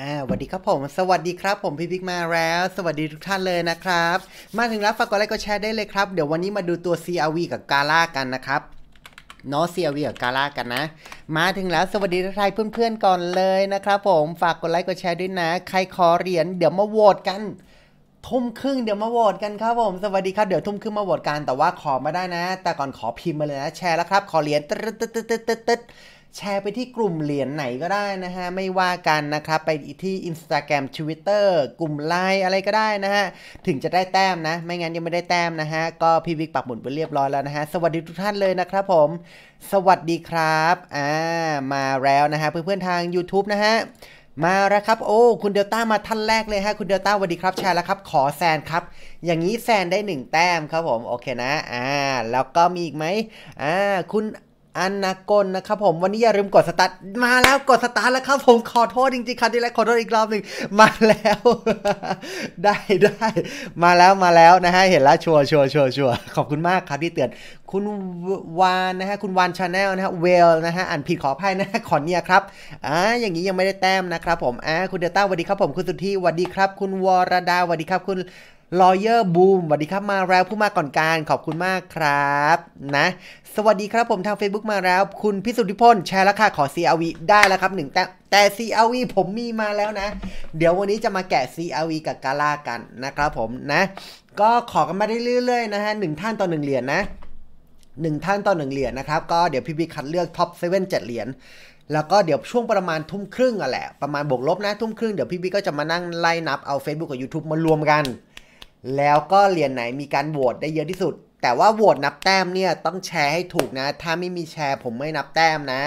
อ่าสวัสดีครับผมสวัสดีครับผมพี่พิกมาแล้ว สวัสดีทุกท่านเลยนะครับ มาถึงแล้วฝากกดไลค์กดแชร์ได้เลยครับเดี๋ยววันนี้มาดูตัว CRV กับกาล่ากันนะครับนาอ CRV กับกาล่ากันนะ มาถึงแล้วสวัสดีทุกท่านเพื่อนๆก่อนเลยนะครับ ผมฝากกดไลค์กดแชร์ด้วยนะ ใครขอเหรียญเดี๋ยวมาโหวตกันทุ่มครึ่งเดี๋ยวมาโหวตกันครับผมสวัสดีครับเดี๋ยวทุ่มครึ่งมาโหวตกันแต่ว่าขอไม่ได้นะ แต่ก่อนขอพิมพ์มาเลยนะแชร์แล้วครับขอเหรียญตึ๊ดตึ๊ดตึ๊ดตึ๊ดตึ๊ดแชร์ไปที่กลุ่มเหรียญไหนก็ได้นะฮะ ไม่ว่ากันนะครับ ไปที่ Instagram Twitter กลุ่มไลน์อะไรก็ได้นะฮะ ถึงจะได้แต้มนะ ไม่งั้นยังไม่ได้แต้มนะฮะ ก็พี่วิกปักหมุดไปเรียบร้อยแล้วนะฮะ สวัสดีทุกท่านเลยนะครับผม สวัสดีครับอ่ามาแล้วนะฮะ เพื่อนๆทาง YouTube นะฮะ มาแล้วครับ โอ้ คุณเดลต้ามาท่านแรกเลยฮะคุณเดลต้าสวัสดีครับแชร์แล้วครับ ขอแซนครับอย่างนี้แซนได้หนึ่งแต้มครับผมโอเคนะอ่าแล้วก็มีอีกไหมอ่าคุณอันนากลนะครับผมวันนี้อย่าลืมกดสตาร์ทมาแล้วกดสตาร์ทแล้วครับผมขอโทษ จริงๆครับที่แล้วขอโทษอีกรอบหนึ่งมาแล้ว ได้ได้ มาแล้วมาแล้วนะฮะเห็นแล้วชัวชัวชัวชัวขอบคุณมากครับ ที่เตือนคุณวานนะฮะคุณวานชาแนลนะฮะเวลนะฮะอ่านผิดขออภัยนะขอเนียครับอ่าอย่างนี้ยังไม่ได้แต้มนะครับ ผมอ่าคุณเดลต้าสวัสดีครับผมคุณสุทธิสวัสดีครับ คุณวรดาสวัสดีครับคุณลอเยอร์บูมสวัสดีครับมาแล้วผู้มาก่อนการขอบคุณมากครับนะสวัสดีครับผมทาง Facebook มาแล้ว คุณพิสุทธิพลแชร์ราคาขอ CRV ได้แล้วครับหนึ่งแต่แต่ CRV ผมมีมาแล้วนะ เดี๋ยววันนี้จะมาแกะ CRV กับกาล่ากันนะครับผมนะก็ขอกันมาได้เรื่อยๆนะฮะหนึ่งท่านต่อหนึ่งเหรียญนะหนึ่งท่านต่อหนึ่งเหรียญนะครับ ก็เดี๋ยวพี่พีคัดเลือกท็อปเซเว่นเจ็ดเหรียญแล้วก็เดี๋ยวช่วงประมาณทุ่มครึ่งอ่ะแหละประมาณบวกลบนะทุ่มครึ่งเดี๋ยวพี่พีก็จะมานั่งไล่นับเอา Facebook กับ YouTube มารวมกันแล้วก็เหรียญไหนมีการโหวตได้เยอะที่สุด แต่ว่าโหวตนับแต้มเนี่ยต้องแชร์ให้ถูกนะ ถ้าไม่มีแชร์ผมไม่นับแต้มนะ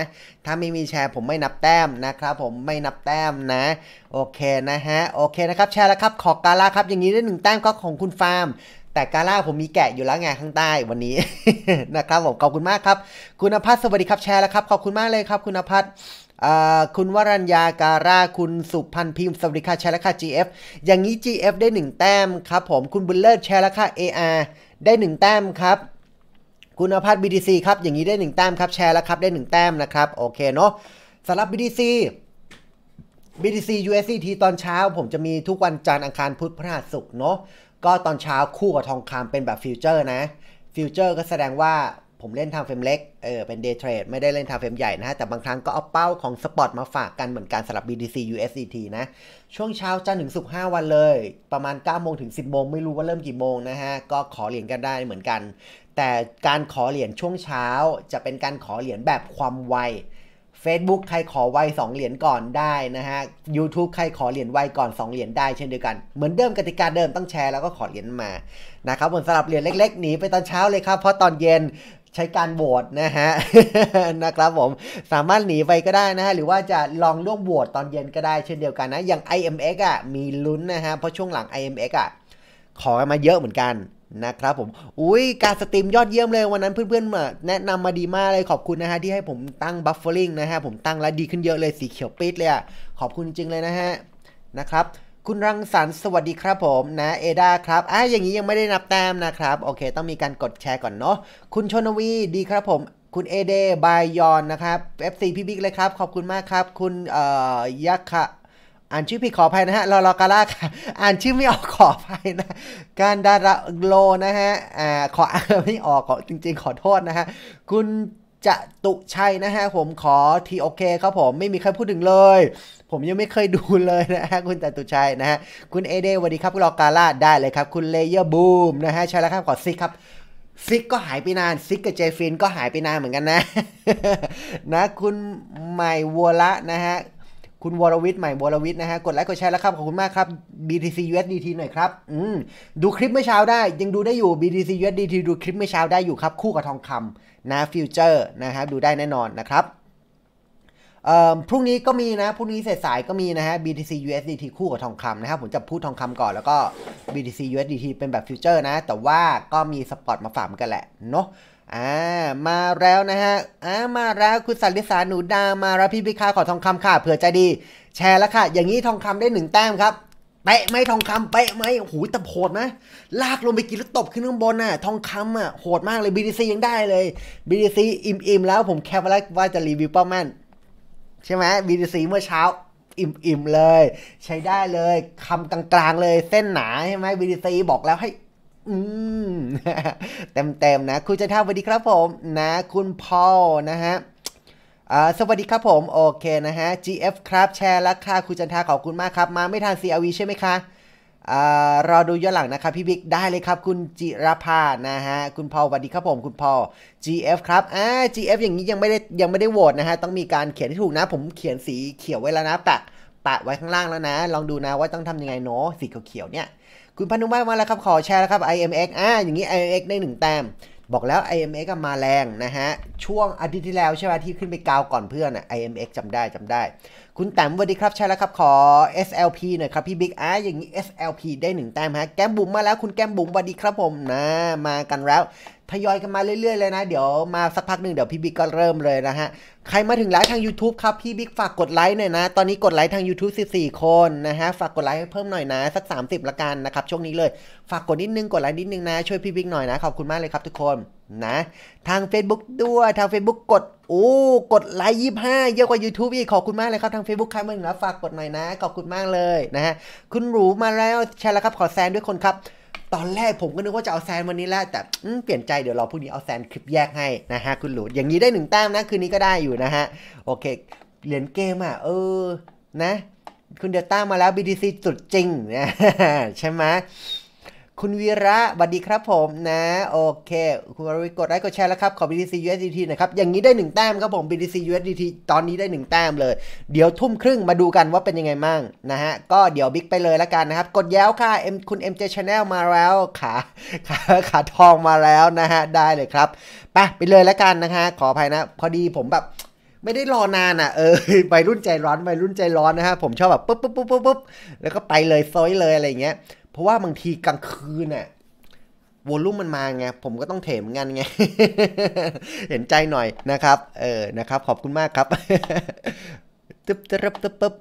ถ้าไม่มีแชร์ผมไม่นับแต้มนะครับผมไม่นับแต้มนะ โอเคนะฮะ โอเคนะครับ แชร์แล้วครับ ขอกาลาครับ อย่างนี้ได้หนึ่งแต้มก็ของคุณฟาร์ม แต่กาล่าผมมีแกะอยู่แล้วไงข้างใต้วันนี้นะครับผมขอบคุณมากครับ คุณภัสสวัสดีครับแชร์แล้วครับขอบคุณมากเลยครับ คุณภัสคุณวรัญญาการาคุณสุพันพิมพ์สวัสดีค่ะแชร์ราคา GF อย่างนี้ GF ได้1แต้มครับผม คุณบุลเลอร์แชร์ราคา AR ได้1แต้มครับ คุณอภัับีด b ซ c ครับอย่างนี้ได้1แต้มครับแชร์แล้วครับได้ 1 แต้มนะครับโอเคเนาะสำหรับ BDC BTC USDT ตอนเช้า ผมจะมีทุกวันจันทร์อังคารพุธพฤหัสศุกร์เนาะก็ตอนเช้าคู่กับทองคำเป็นแบบฟิวเจอร์นะฟิวเจอร์ก็แสดงว่าผมเล่นทางเฟรมเล็ก เออ เป็นเดย์เทรดไม่ได้เล่นทางเฟรมใหญ่นะฮะ แต่บางครั้งก็เอาเป้าของสปอตมาฝากกัน เหมือนกันสำหรับ BTC USDT นะ ช่วงเช้าจันถึงสุก5วันเลย ประมาณ 9 โมงถึง 10 โมง ไม่รู้ว่าเริ่มกี่โมงนะฮะ ก็ขอเหรียญกันได้เหมือนกัน แต่การขอเหรียญช่วงเช้าจะเป็นการขอเหรียญแบบความไว Facebook ใครขอไว 2 เหรียญก่อนได้นะฮะ YouTube ใครขอเหรียญไวก่อน 2 เหรียญได้เช่นเดียวกัน เหมือนเดิมกติกาเดิมต้องแชร์แล้วก็ขอเหรียญมานะครับเหมืสำหรับเหรียญเล็กๆหนีไปตอนเช้าเลยครับ เพราะตอนเย็นใช้การโหวตนะฮะนะครับผมสามารถหนีไปก็ได้นะฮะหรือว่าจะลองล่วมโหวตตอนเย็นก็ได้เช่นเดียวกันนะอย่าง IMX อ่ะมีลุ้นนะฮะเพราะช่วงหลัง IMX อ่ะขอกันมาเยอะเหมือนกันนะครับ ผมอุ้ยการสตรีมยอดเยี่ยมเลยวันนั้นเพื่อนๆมาแนะนำมาดีมากเลยขอบคุณนะฮะที่ให้ผมตั้งบัฟเฟอร์ลิงนะฮะผมตั้งแล้วดีขึ้นเยอะเลย สีเขียวปิดเลยอ่ะขอบคุณจริงเลยนะฮะนะครับคุณรังสรรสวัสดีครับผมนะเอดาครับอ่ะอย่างนี้ยังไม่ได้นับแต้มนะครับ โอเค ต้องมีการกดแชร์ก่อนเนาะคุณชนวีดีครับผม คุณเอเดบายยอนนะครับ FC พี่บิ๊กเลยครับขอบคุณมากครับ คุณเอ่อยักษ์ค่ะอ่านชื่อพี่ขออภัยนะฮะลอลอกาล่าค่ะอ่านชื่อไม่ออกขออภัยนะการดาราโลนะฮะอ่าขอไม่ออกขอจริงๆ ขอโทษนะฮะคุณจะตุชัยนะฮะผมขอทีโอเคครับผม ไม่มีใครพูดถึงเลยผมยังไม่เคยดูเลยนะฮะ คุณตตุชัยนะฮะ คุณเอเดสวัสดีครับคุณรอกาล่าได้เลยครับ คุณเลเยอร์บูมนะฮะใช่แล้วครับขอซิกครับซิกก็หายไปนานซิกกับเจฟินก็หายไปนานเหมือนกันนะ นะ คุณใหม่วัวละนะฮะ คุณวรวิทย์ใหม่วรวิทย์นะฮะ กดไลค์กดแชร์แล้วครับขอบคุณมากครับ BTC USDT หน่อยครับ อืม ดูคลิปเมื่อเช้าได้ ยังดูได้อยู่ BTC USDT ดูคลิปเมื่อเช้าได้อยู่ครับ คู่กับทองคำนะฟิวเจอร์นะครับดูได้แน่นอนนะครับพรุ่งนี้ก็มีนะ พรุ่งนี้เสร็จสายก็มีนะฮะ BTC USDT คู่กับทองคำนะครับ ผมจะพูดทองคำก่อนแล้วก็ BTC USDT เป็นแบบฟิวเจอร์นะ แต่ว่าก็มีสปอตมาฝากกันแหละเนาะ อ่า มาแล้วนะฮะอ่ามาแล้วคุณสันลิสาหนูดามาแล้วพี่พิคาขอทองคำค่ะ เผื่อใจดี แชร์แล้วค่ะ อย่างนี้ทองคำได้หนึ่งแต้มครับเป๊ะไหมทองคำเป๊ะไหมโอ้โหต่โหดนะ ลากลงไปกินแล้วตบขึ้นข้างบนน่ะ ทองคำอ่ะโหดมากเลย b t c ยังได้เลย b t c อิ่มๆแล้วผมแคปแล้วว่าจะรีวิวเป้าแม่นใช่ไหม BTC เมื่อเช้า อิ่มๆเลย ใช้ได้เลยคำกลางๆเลยเส้นหนาใช่ไหม BTC บอกแล้วให้อืมเต็มๆนะ คุณจะท่าสวัสดีครับผม นะ คุณพอลนะฮะสวัสดีครับผม โอเคนะฮะ GF ครับแชร์ราคาคุณจันทาขอบคุณมากครับมาไม่ทาน CRV ใช่ไหมคะรอดูย้อนหลังนะครับพี่บิ๊กได้เลยครับ คุณจิรภานะฮะคุณพอสวัสดีครับผม คุณพอ GF ครับอ่า GF อย่างนี้ยังไม่ได้ยังไม่ได้โหวตนะฮะต้องมีการเขียนที่ถูกนะ ผมเขียนสีเขียวไว้แล้วนะแปะปะไว้ข้างล่างแล้วนะลองดูนะว่าต้องทำยังไงเนาะสีเขียวเนี่ยคุณพนุมาตมาแล้วครับขอแชร์แล้วครับ IMX อ่าอย่างนี้ IMX ได้หนึ่งแต้มบอกแล้ว IMX มาแรงนะฮะ ช่วงอาทิตย์ที่แล้วใช่ไหมที่ขึ้นไปกาวก่อนเพื่อนอ่ะ IMX จำได้จำได้ คุณแต้มสวัสดีครับใช่แล้วครับ ขอ SLP หน่อยครับ พี่บิ๊กอ่ะอย่างนี้ SLP ได้หนึ่งแต้มฮะแก้มบุ๋มมาแล้วคุณแก้มบุ๋มสวัสดีครับผมนะมากันแล้วทยอยกันมาเรื่อยๆเลยนะเดี๋ยวมาสักพักหนึ่งเดี๋ยวพี่บิ๊กก็เริ่มเลยนะฮะใครมาถึงไลฟ์ทาง YouTube ครับพี่บิ๊กฝากกดไลค์หน่อยนะตอนนี้กดไลค์ทาง YouTube 14 คนนะฮะฝากกดไลค์เพิ่มหน่อยนะสัก30ละกันนะครับช่วงนี้เลยฝากกดนิดนึงกดไลค์นิดนึงนะช่วยพี่บิ๊กหน่อยนะขอบคุณมากเลยครับทุกคนนะ ทาง Facebook ด้วยทาง Facebook กดโอ้กดไลค์ยี่ห้าเยอะกว่า YouTube อีกขอบคุณมากเลยครับทาง Facebook ใครมาถึงนะ ฝากกดหน่อยนะขอบคุณมากเลยนะฮะคุณหรูมาแล้วใช่แล้วครับขอแซนด้วยคนครับตอนแรกผมก็นึกว่าจะเอาแซนวันนี้แหละแต่เปลี่ยนใจเดี๋ยวเราพรุ่งนี้เอาแซนคลิปแยกให้นะฮะคุณหลุดอย่างนี้ได้หนึ่งแต้มนะ คืนนี้ก็ได้อยู่นะฮะ โอเค เหรียญเกมอ่ะ เออ นะ คุณเดลต้ามาแล้ว BTC สุดจริงนะใช่ไหมคุณวีระสวัสดีครับผมนะ โอเคคุณวรวกดไลค์กดแชร์แล้วครับขอ BTC USDT นะครับ อย่างนี้ได้1แต้มครับผม BTC USDT ตอนนี้ได้1แต้มเลยเดี๋ยวทุ่มครึ่งมาดูกันว่าเป็นยังไงมั่งนะฮะก็เดี๋ยวบิ๊กไปเลยละกันนะครับ กดแย้วค่ะเอ็มคุณ MJ Channel มาแล้วขาขาขาทองมาแล้วนะฮะได้เลยครับไปไปเลยละกันนะฮะขออภัยนะ พอดีผมแบบไม่ได้รอนานอ่ะเออวัยรุ่นใจร้อนวัยรุ่นใจร้อนนะฮะผมชอบแบบปุ๊บปุ๊บปุ๊บปุ๊บแล้วก็ไปเลยซอยเลยอะไรเงี้ยเพราะว่าบางทีกลางคืนเนี่ยวอลุ่มมันมาไง ผมก็ต้องเถมงานไง เห็นใจหน่อยนะครับ เออนะครับ ขอบคุณมากครับตึ๊บตึ๊บตึ๊บบ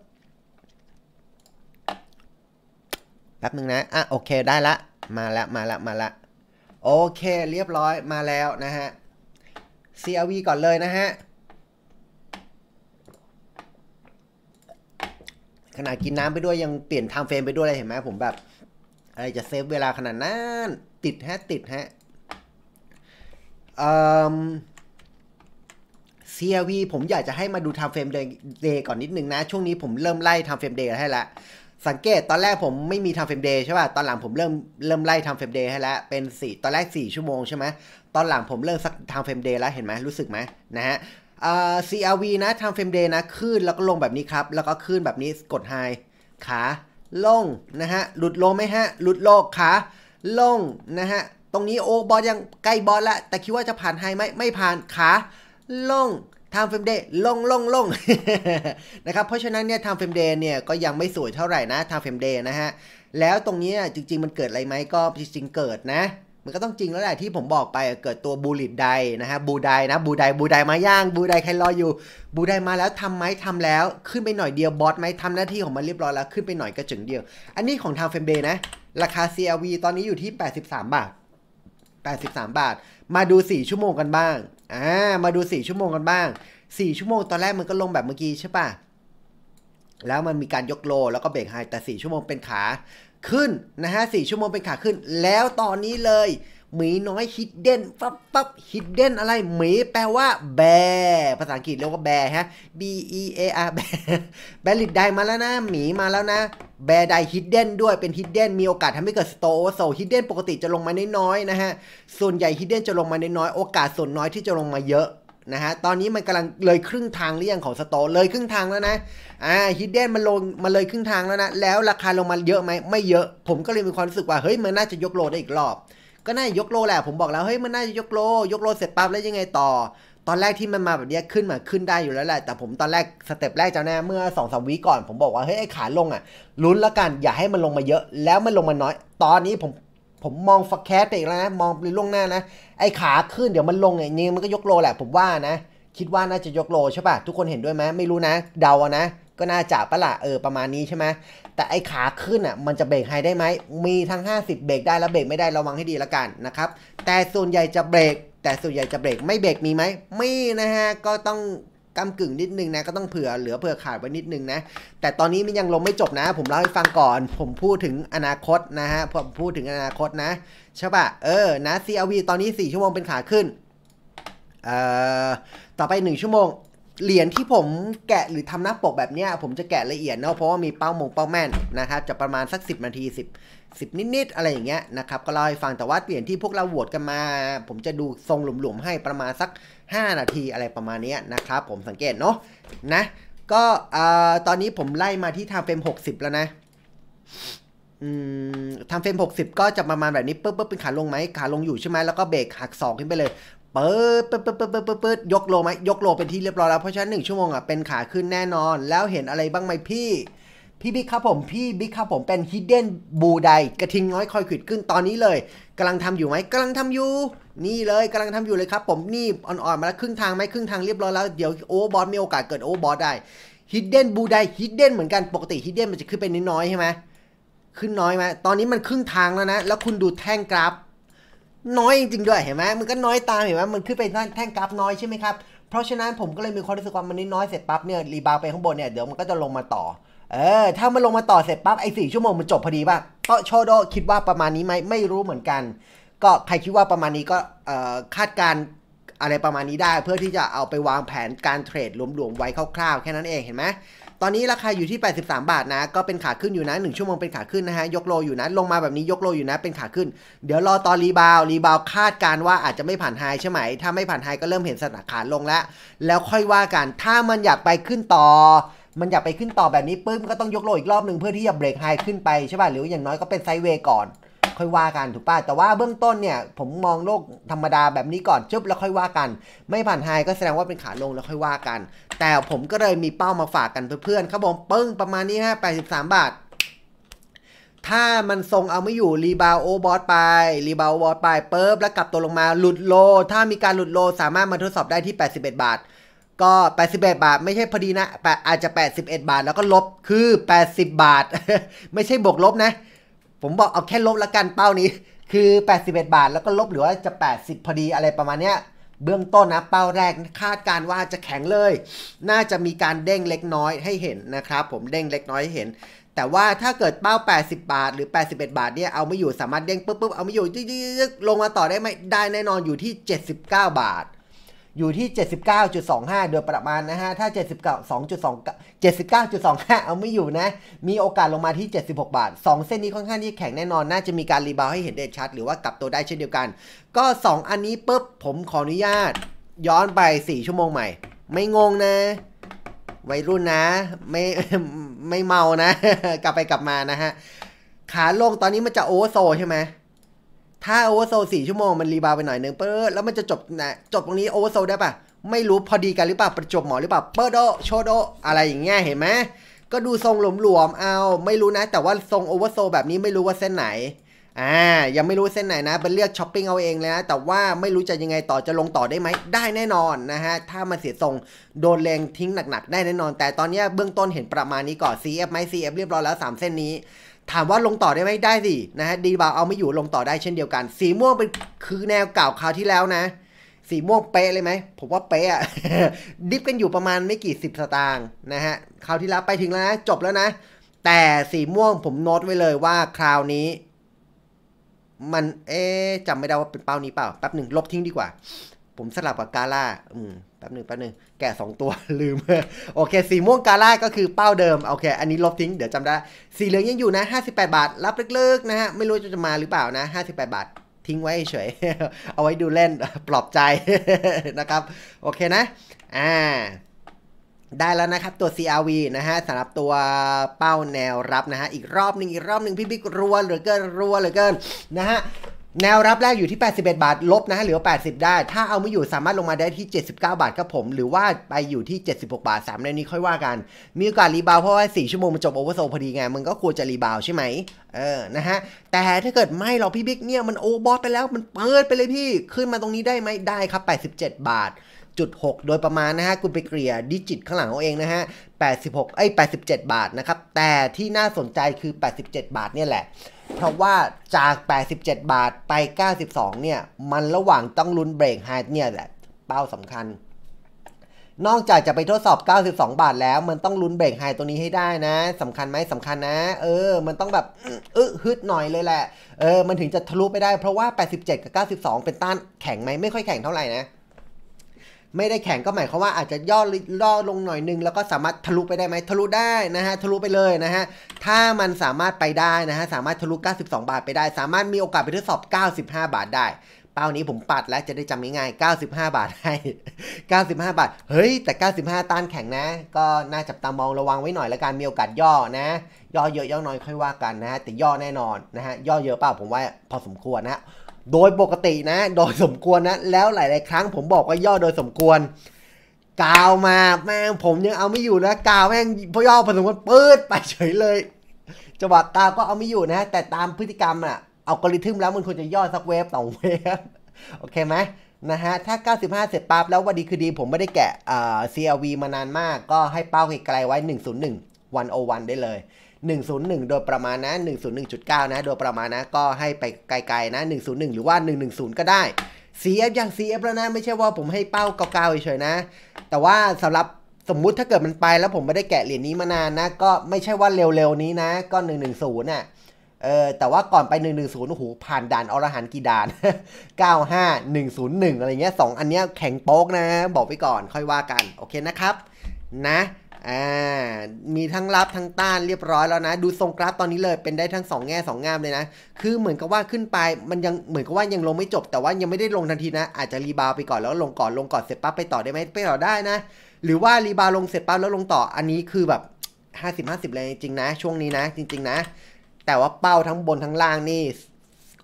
แป๊บหนึ่งนะ อ่ะโอเคได้ละ มาละมาละมาละโอเคเรียบร้อยมาแล้วนะฮะ CRV ก่อนเลยนะฮะขนาดกินน้ำไปด้วยยังเปลี่ยนทางเฟรมไปด้วยเลยเห็นไหมผมแบบอะไรจะเซฟเวลาขนาดนั้นติดฮะติดฮะ CRV ผมอยากจะให้มาดูทำเฟรมเดย์ก่อนนิดนึงนะ ช่วงนี้ผมเริ่มไล่ทำเฟรมเดย์ให้ละสังเกตตอนแรกผมไม่มีทำเฟรมเดย์ใช่ป่ะตอนหลังผมเริ่มเริ่มไล่ทำเฟรมเดย์ให้ละเป็น 4 ตอนแรก 4 ชั่วโมงใช่ไหมตอนหลังผมเริ่มทำเฟรมเดย์แล้วเห็นไหมรู้สึกไหมนะฮะ CRV นะทำเฟรมเดย์นะขึ้นแล้วก็ลงแบบนี้ครับ แล้วก็ขึ้นแบบนี้กดไฮขาลงนะฮะ หลุดลงไหมฮะ หลุดโลกขา ลงนะฮะ ตรงนี้โอ้บอลยังใกล้บอลละ แต่คิดว่าจะผ่านไฮไหม ไม่ผ่านขา ลงทำเฟมเดย์ลงลงลงนะครับ เพราะฉะนั้นเนี่ยทำเฟมเดย์เนี่ย ก็ยังไม่สวยเท่าไหร่นะทำเฟมเดย์นะฮะ แล้วตรงนี้จริงๆมันเกิดอะไรไหมก็จริงๆเกิดนะมันก็ต้องจริงแล้วแหละที่ผมบอกไปเกิดตัวบูลิดไดนะฮะบูไดนะบูไดบูไดมาย่างบูไดใครรออยู่ บูไดมาแล้วทำไหมทำแล้วขึ้นไปหน่อยเดียวบอสไหมทำหน้าที่ของมันเรียบร้อยแล้ว ขึ้นไปหน่อยกระจึงเดียว อันนี้ของทางเฟมเบนะ ราคา CLV ตอนนี้อยู่ที่ 83 บาท 83 บาท มาดู 4 ชั่วโมงกันบ้างอ่ามาดู 4 ชั่วโมงกันบ้าง 4 ชั่วโมงตอนแรกมันก็ลงแบบเมื่อกี้ใช่ปะแล้วมันมีการยกโลแล้วก็เบรกไฮแต่4ชั่วโมงเป็นขาขึ้นนะฮะสี่ชั่วโมงเป็นขาขึ้นแล้วตอนนี้เลย หมีน้อยฮิดเด้นปั๊บปั๊บฮิดเด้นอะไร หมีแปลว่าแบภาษาอังกฤษเรียกว่าแบฮะ B E A R แบแบลิดได้มาแล้วนะ หมีมาแล้วนะแบได้ฮิดเด้นด้วยเป็นฮิดเด้นมีโอกาสทำให้เกิดสโตโซฮิดเด้นปกติจะลงมาน้อยๆ นะฮะ ส่วนใหญ่ฮิดเด้นจะลงมาน้อยๆ โอกาสส่วนน้อยที่จะลงมาเยอะนะฮะ ตอนนี้มันกำลังเลยครึ่งทางหรือยังของสโตเลยครึ่งทางแล้วนะ อ่าฮิดเด้นมันลงมาเลยครึ่งทางแล้วนะ แล้วราคาลงมาเยอะไหมไม่เยอะ ผมก็เลยมีความรู้สึกว่า เฮ้ย มันน่าจะยกโลได้อีกรอบ ก็น่าจะยกโลแหละ ผมบอกแล้ว เฮ้ย มันน่าจะยกโล ยกโลเสร็จปั๊บแล้วยังไงต่อ ตอนแรกที่มันมาแบบนี้ขึ้นมาขึ้นได้อยู่แล้วแหละ แต่ผมตอนแรกสเต็ปแรกจำแน้เมื่อสองสามวิก่อนผมบอกว่า เฮ้ยไอ้ขาลงอ่ะ ลุ้นละกัน อย่าให้มันลงมาเยอะ แล้วมันลงมาน้อย ตอนนี้ผมผมมองฟักแคสไปอีกแล้วนะ มองไปล่วงหน้านะ ไอ้ขาขึ้นเดี๋ยวมันลงไอเนี่มันก็ยกโลแหละผมว่านะ คิดว่าน่าจะยกโลใช่ป่ะทุกคนเห็นด้วยไหมไม่รู้นะ เดาอะนะ ก็น่าจะปะละ่ะเออประมาณนี้ใช่ไหมแต่ไอ้ขาขึ้นอ่ะมันจะเบรกไฮได้ไหมมีทั้ง50เบรกได้แล้วเบรกไม่ได้ระวังให้ดีละกันนะครับแต่ส่วนใหญ่จะเบรก แต่ส่วนใหญ่จะเบรกไม่เบรกมีไหมไม่นะฮะก็ต้องกำกึ่งนิดนึงนะก็ต้องเผื่อเหลือเผื่อขาดไว้นิดนึงนะ แต่ตอนนี้มันยังลงไม่จบนะผมเล่าให้ฟังก่อน ผมพูดถึงอนาคตนะฮะผมพูดถึงอนาคตนะใช่ปะเออนะ c r v ตอนนี้ 4 ชั่วโมงเป็นขาขึ้นเอ่อต่อไป 1 ชั่วโมง เหรียญที่ผมแกะหรือทำหน้าปกแบบเนี้ยผมจะแกะละเอียดเนาะเพราะว่ามีเป้ามงเป้าแม่นนะครับจะประมาณสัก 10 นาที 10 10 นิด ๆ อะไรอย่างเงี้ยนะครับก็เล่าให้ฟังแต่ว่าเหรียญที่พวกเราโหวตกันมา ผมจะดูทรงหลุมๆให้ประมาณสัก5 นาที อะไรประมาณนี้นะครับผมสังเกตเนาะนะก็ตอนนี้ผมไล่มาที่ทางเฟรม60แล้วนะทำเฟรม60ก็จะประมาณแบบนี้ปึ๊บปึ๊บเป็นขาลงไหมขาลงอยู่ใช่ไหมแล้วก็เบรกหักศอกขึ้นไปเลยปึ๊บปึ๊บปึ๊บปึ๊บปึ๊บปึ๊บยกโลไหมยกโลเป็นที่เรียบร้อยแล้ว เพราะฉะนั้นงชั่วโมงอ่ะเป็นขาขึ้นแน่นอน แล้วเห็นอะไรบ้างไหมพี่พี่บิ๊กครับผม พี่บิ๊กครับผมเป็น Hidden บูไดกระทิงน้อยคอยขิดขึ้นตอนนี้เลยกำลังทำอยู่ไหมกำลังทำอยู่นี่เลยกำลังทำอยู่เลยครับผมนี่อ่อนๆมาแล้วครึ่งทางไหมครึ่งทางเรียบร้อยแล้วเดี๋ยวโอเวอร์บอสมีโอกาสเกิดโอเวอร์บอสได้ฮิดเด้นบูไดฮิดเด้นเหมือนกัน ปกติฮิดเด้นมันจะขึ้นเป็นน้อยใช่ไหมขึ้นน้อยไหมตอนนี้มันครึ่งทางแล้วนะแล้วคุณดูแท่งกราฟน้อยจริงด้วยเห็นไหมมันก็น้อยตามเห็นไหมมันขึ้นไปแท่งกราฟน้อยใช่ไหมครับเพราะฉะนั้นผมก็เลยมีความรู้สึกว่ามันน้อยเสร็จปั๊บเนี่ยรีบาวไปข้างบนเนี่ยเดี๋ยวมันก็จะลงมาต่อเออ ถ้ามันลงมาต่อเสร็จปั๊บไอ้สี่ชั่วโมงมันจบพอดีป่ะก็โชโดคิดว่าประมาณนี้ไหมไม่รู้เหมือนกัน ก็ใครคิดว่าประมาณนี้ก็คาดการอะไรประมาณนี้ได้ เพื่อที่จะเอาไปวางแผนการเทรดรวมๆไว้คร่าวๆ แค่นั้นเองเห็นไหมตอนนี้ราคาอยู่ที่ 83 บาทนะ ก็เป็นขาขึ้นอยู่นะ1ชั่วโมง เป็นขาขึ้นนะฮะยกโลอยู่นะลงมาแบบนี้ยกโลอยู่นะเป็นขาขึ้น เดี๋ยวรอตอนรีบาวรีบาวคาดการว่าอาจจะไม่ผ่านไฮใช่ไหมถ้าไม่ผ่านไฮก็เริ่มเห็นสถานกาลงแล้ว แล้วค่อยว่ากันถ้ามันอยากไปขึ้นต่อมันอยากไปขึ้นต่อแบบนี้ปึ้มก็ต้องยกโลอีกรอบหนึ่งเพื่อที่จะเบรกไฮขึ้นไปใช่ป่ะหรืออย่างน้อยก็เป็นไซเวย์ก่อน ค่อยว่ากันถูกป่ะแต่ว่าเบื้องต้นเนี่ย ผมมองโลกธรรมดาแบบนี้ก่อนจุ๊บแล้วค่อยว่ากัน ไม่ผ่านไฮก็แสดงว่าเป็นขาลงแล้วค่อยว่ากัน แต่ผมก็เลยมีเป้ามาฝากกันเพื่อนๆครับผมปึ้งประมาณนี้ฮะ83 บาทถ้ามันทรงเอาไม่อยู่รีบาวโอบอสไปรีบาวโอบอสไปเปิบแล้วกลับตัวลงมาหลุดโล ถ้ามีการหลุดโลสามารถมาทดสอบได้ที่ 81 บาทก็81บาท ไม่ใช่พอดีนะอาจจะ 81 บาท แล้วก็ลบคือ 80 บาท ไม่ใช่บวกลบนะ ผมบอกเอาแค่ลบละกัน เป้านี้คือ 81 บาท แล้วก็ลบหรือว่าจะ 80พอดีอะไรประมาณเนี้ย เบื้องต้นนะ เป้าแรกคาดการว่าจะแข็งเลย น่าจะมีการเด้งเล็กน้อยให้เห็นนะครับผม เด้งเล็กน้อยให้เห็น แต่ว่าถ้าเกิดเป้า 80 บาท หรือ 81 บาท เนี่ยเอาไม่อยู่สามารถเด้งปุ๊บปุ๊บเอาไม่อยู่ลงมาต่อได้ไหมได้แน่นอนอยู่ที่ 79 บาทอยู่ที่ 79.25 โดยประมาณนะฮะ ถ้า 79.2.2 79.25 เอาไม่อยู่นะ มีโอกาสลงมาที่ 76 บาท 2 เส้นนี้ค่อนข้างที่แข็งแน่นอน น่าจะมีการรีบาวให้เห็นเด่นชัด หรือว่ากลับตัวได้เช่นเดียวกัน ก็ 2 อันนี้ปุ๊บ ผมขออนุญาตย้อนไป 4 ชั่วโมงใหม่ ไม่งงนะวัยรุ่นนะ ไม่ไม่เมานะ กลับไปกลับมานะฮะ ขาลงตอนนี้มันจะโอเวอร์โซใช่ไหมถ้าโอเวอร์โซสี่ชั่วโมงมันรีบาวไปหน่อยนึงเปิดแล้วมันจะจบนะจบตรงนี้โอเวอร์โซได้ปะไม่รู้พอดีกันหรือเปล่า ประจบหมอหรือเปล่าเปิดโดโชโดอะไรอย่างเงี้ยเห็นไหมก็ดูทรงหลวมๆเอา ไม่รู้นะ แต่ว่าทรงโอเวอร์โซแบบนี้ไม่รู้ว่าเส้นไหนอ่ายังไม่รู้เส้นไหนนะไปเลือกช้อปปิ้งเอาเองเลยนะแต่ว่าไม่รู้จะยังไงต่อจะลงต่อได้ไหมได้แน่นอนนะฮะถ้ามันเสียทรงโดนแรงทิ้งหนักๆได้แน่นอน แต่ตอนนี้เบื้องต้นเห็นประมาณนี้ก่อน CF ไหม CF เรียบร้อยแล้ว 3 เส้นนี้ถามว่าลงต่อได้ไหมได้สินะฮะดีบาเอาไม่อยู่ลงต่อได้เช่นเดียวกัน สีม่วงเป็นคือแนวเก่าคราวที่แล้วนะสีม่วงเป๊ะเลยไหมผมว่าเป๊ะอะดิฟกันอยู่ประมาณไม่กี่สิบสตางค์นะฮะคราวที่แล้วไปถึงแล้วนะจบแล้วนะ แต่สีม่วงผมโน้ตไว้เลยว่าคราวนี้ มันเอ๊จำไม่ได้ว่าเป็นเป้านี้เปล่าแป๊บหนึ่งลบทิ้งดีกว่า ผมสลับกับกาล่าอืมแป๊บหนึ่งแป๊บหนึ่งแกะ2ตัวลืมโอเคสีม่วงกาล่าก็คือเป้าเดิมโอเคอันนี้ลบทิ้งเดี๋ยวจำได้สีเหลืองยังอยู่นะ58 บาทรับเลิกๆนะฮะไม่รู้จะมาหรือเปล่านะ 58 บาททิ้งไว้เฉยเอาไว้ดูเล่นปลอบใจนะครับโอเคนะอ่าได้แล้วนะครับ ตัว CRV นะฮะสำหรับตัวเป้าแนวรับนะฮะอีกรอบหนึ่งอีกรอบหนึ่งพี่บิ๊กรัวเหลือเกินรัวเหลือเกินนะฮะแนวรับแรกอยู่ที่ 81 บาท ลบนะเหลือ 80 ได้ ถ้าเอา ไม่อยู่สามารถลงมาได้ที่ 79 บาท ครับผม หรือว่าไปอยู่ที่ 76 บาท3ในนี้ค่อยว่ากัน มีโอกาสรีบาว เพราะว่า 4 ชั่วโมงมันจบ โอเวอร์โซพอดีไง มันก็ควรจะรีบาวใช่ไหม เออ นะฮะ แต่ ถ้าเกิดไม่เราพี่บิ๊ก เนี่ย มันโอบอสไปแล้ว มันเปิดไปเลยพี่ ขึ้นมาตรงนี้ได้ไหมได้ครับ87บาทจุดหกโดยประมาณนะฮะ คุณไปเกลี่ยดิจิตข้างหลังเอาเองนะฮะ86เอ้87 บาทนะครับแต่ที่น่าสนใจคือ 87 บาทเนี่ยแหละเพราะว่าจาก 87 บาทไป 92 เนี่ย มันระหว่างต้องลุ้นเบรกไฮเนี่ยแหละเป้าสำคัญ นอกจากจะไปทดสอบ 92 บาทแล้ว มันต้องลุ้นเบรกไฮตัวนี้ให้ได้นะสำคัญไหมสำคัญนะเออ มันต้องแบบอึฮึดหน่อยเลยแหละเออ มันถึงจะทะลุไปได้ เพราะว่า 87 กับ 92 เป็นต้านแข็งไหมไม่ค่อยแข็งเท่าไหร่นะไม่ได้แข็งก็หมายความว่าอาจจะย่อย่อลงหน่อยนึงแล้วก็สามารถทะลุไปได้ไหมทะลุได้นะฮะทะลุไปเลยนะฮะถ้ามันสามารถไปได้นะฮะสามารถทะลุ 92 บาทไปได้ สามารถมีโอกาสไปทดสอบ 95 บาทได้ เป้านี้ผมปัดแล้วจะได้จำง่ายๆ95 บาทให้95 บาทเฮ้ยแต่ 95ต้านแข็งนะ ก็น่าจับตามองระวังไว้หน่อยละกันมีโอกาสย่อนะ ย่อเยอะย่อน้อยค่อยว่ากันนะฮะแต่ย่อแน่นอนนะฮะย่อเยอะเปล่าผมว่าพอสมควรนะโดยปกตินะโดยสมควรนะ แล้วหลาย ๆ ครั้งผมบอกว่าย่อโดยสมควร กาวมาแม่งผมยังเอาไม่อยู่นะกาวแม่งพอย่อผสมกันปื๊ดไปเฉยเลยจังหวะกาวก็เอาไม่อยู่นะแต่ตามพฤติกรรมอะเอากริทึมแล้วมันควรจะย่อสักเวฟสองเวฟโอเคไหมนะฮะถ้า 95 เสร็จปั๊บแล้ววันดีคือดีผมไม่ได้แกะ CLV มานานมาก ก็ให้เป้าไกลไว้ 101 101ได้เลย101โดยประมาณนะ101.9 นะ โดยประมาณนะก็ให้ไปไกลๆนะ 101 หรือว่า 110 ก็ได้ CF อย่าง CF แล้วนะไม่ใช่ว่าผมให้เป้าเก่าๆเฉยๆนะ แต่ว่าสำหรับสมมุติถ้าเกิดมันไปแล้วผมไม่ได้แกะเหรียญนี้มานานนะ ก็ไม่ใช่ว่าเร็วๆ นี้นะก็ 110น่ะเออแต่ว่าก่อนไป1นึโอ้โหผ่านด่านอรหันกี่ด่าน 95 101 อะไรเงี้ย2อันเนี้ยแข่งโป๊กนะบอกไว้ก่อนค่อยว่ากันโอเคนะครับนะอ่า มีทั้งรับทั้งต้านเรียบร้อยแล้วนะ ดูทรงกราฟตอนนี้เลยเป็นได้ทั้ง 2แง่2งามเลยนะ คือเหมือนกับว่าขึ้นไปมันยังเหมือนกับว่ายังลงไม่จบ แต่ว่ายังไม่ได้ลงทันทีนะ อาจจะรีบาวไปก่อนแล้วลงก่อนลงก่อนเสร็จปั๊บไปต่อได้ไหมไปต่อได้นะ หรือว่ารีบาวลงเสร็จปั๊บแล้วลงต่ออันนี้คือแบบ 50-50เลยจริงนะ ช่วงนี้นะ จริงๆนะ แต่ว่าเป้าทั้งบนทั้งล่างนี่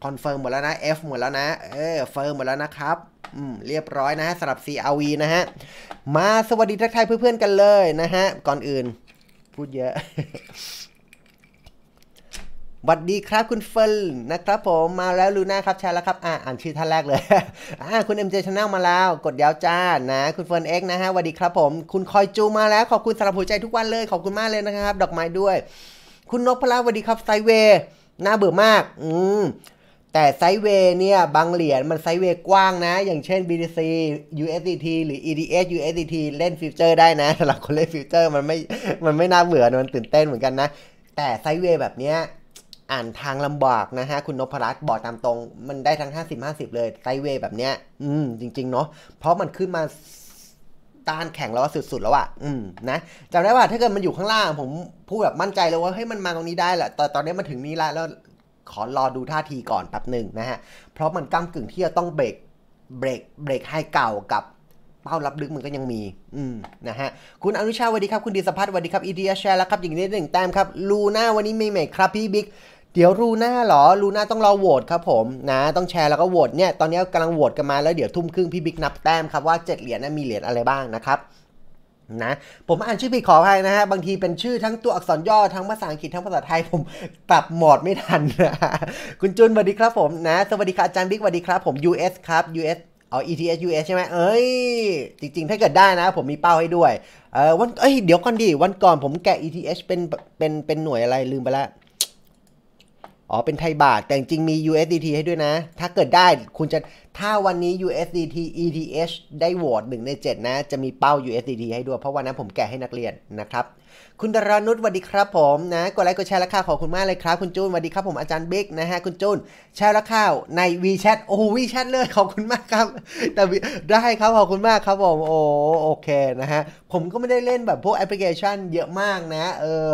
คอนเฟิร์มหมดแล้วนะ F หมดแล้วนะ เออ เฟิร์มหมดแล้วนะครับ อืม เรียบร้อยนะสำหรับ CRV นะฮะ มาสวัสดีทักทายเพื่อนๆกันเลยนะฮะ ก่อนอื่น พูดเยอะ สวัสดีครับ คุณเฟิร์นนะครับ ผม มาแล้วลูน่าครับแชร์แล้วครับอ่านชื่อท่านแรกเลยอ่าคุณ MJ Channel มาแล้ว กดยาวจ้า นะ คุณเฟิร์นเอ็กนะฮะ สวัสดีครับผม คุณคอยจูมาแล้ว ขอบคุณสำหรับหัวใจทุกวันเลย ขอบคุณมากเลยนะครับ ดอกไม้ด้วย คุณนกพลาสวัสดีครับไซเวน่าเบื่อมาก อืมแต่ไซด์เวย์เนี่ย บางเหรียญมันไซด์เวย์กว้างนะ อย่างเช่น BTC USDT หรือ EDH USDT เล่นฟิวเจอร์ได้นะสำหรับคนเล่นฟิวเจอร์ มันไม่มันไม่น่าเบื่อมันตื่นเต้นเหมือนกันนะ แต่ไซด์เวย์แบบเนี้ย อ่านทางลำบากนะฮะ คุณนพรัตน์บอกตามตรง มันได้ทั้ง 50-50 เลยไซด์เวย์แบบเนี้ย อืม จริง ๆ เนาะเพราะมันขึ้นมาต้านแข่งแล้วสุดๆแล้วอะ่ะอืม นะจำได้ว่าถ้าเกิดมันอยู่ข้างล่างผมพูดแบบมั่นใจเลยว่าเฮ้ยมันมาตรงนี้ได้แหละแต่ตอนนี้มันถึงนี้ละแล้วขอรอดูท่าทีก่อนแป๊บหนึ่งนะฮะ เพราะมันก้ากึ่งที่จะต้องเบรกเบรกเบรกให้เก่ากับเป้ารับลึกมันก็ยังมี อืมนะฮะคุณอนุชาสวัสดีครับ คุณดีสพัฒน์วัสดีครับอีเดียแชร์แล้วครับอย่างนี้หนึ่งแต้มครับ ลูน่าวันนี้ไม่ใหม่ครับพี่บิ๊ก เดี๋ยวลูน่าหรอลูน่าต้องรอโหวตครับผม นะ ต้องแชร์แล้วก็โหวตเนี่ยตอนนี้กำลังโหวตกันมาแล้วเดี๋ยวทุ่มครึ่งพี่บิ๊กนับแต้มครับว่า7เหรียญนะมีเหรียญอะไรบ้างนะครับนะผมอ่านชื่อผิดขออภัยนะฮะ บางทีเป็นชื่อทั้งตัวอักษรย่อทั้งภาษาอังกฤษทั้งภาษาไทย ผมปรับหมดไม่ทันนะ คุณจุนสวัสดีครับผมนะ สวัสดีครับอาจารย์บิ๊กสวัสดีครับผม US ครับ US อ๋อ ETS US ใช่ไหมเอ้ย จริงๆ ถ้าเกิดได้นะผมมีเป้าให้ด้วย เออวันเอ้ยเดี๋ยวก่อนดิวันก่อนผมแกะ ETS เป็นเป็นเป็นหน่วยอะไรลืมไปละอ๋อเป็นไทยบาทแต่จริงมี USDT ให้ด้วยนะ ถ้าเกิดได้คุณจะถ้าวันนี้ USDT ETH ได้โหวต1ใน 7 นะ จะมีเป้า USDT ให้ด้วย เพราะวันนั้นผมแกะให้นักเรียนนะครับ คุณดารานุชสวัสดีครับผมนะ กดไลค์ กดแชร์ราคาขอบคุณมากเลยครับ คุณจูนสวัสดีครับผมอาจารย์เบกนะฮะ คุณจูน แชร์ราคาใน WeChat โอ้ WeChat เลย ขอบคุณมากครับแต่ได้ครับ ขอบคุณมากครับผม โอ้ โอเคนะฮะ ผมก็ไม่ได้เล่นแบบพวกแอปพลิเคชันเยอะมากนะ เออ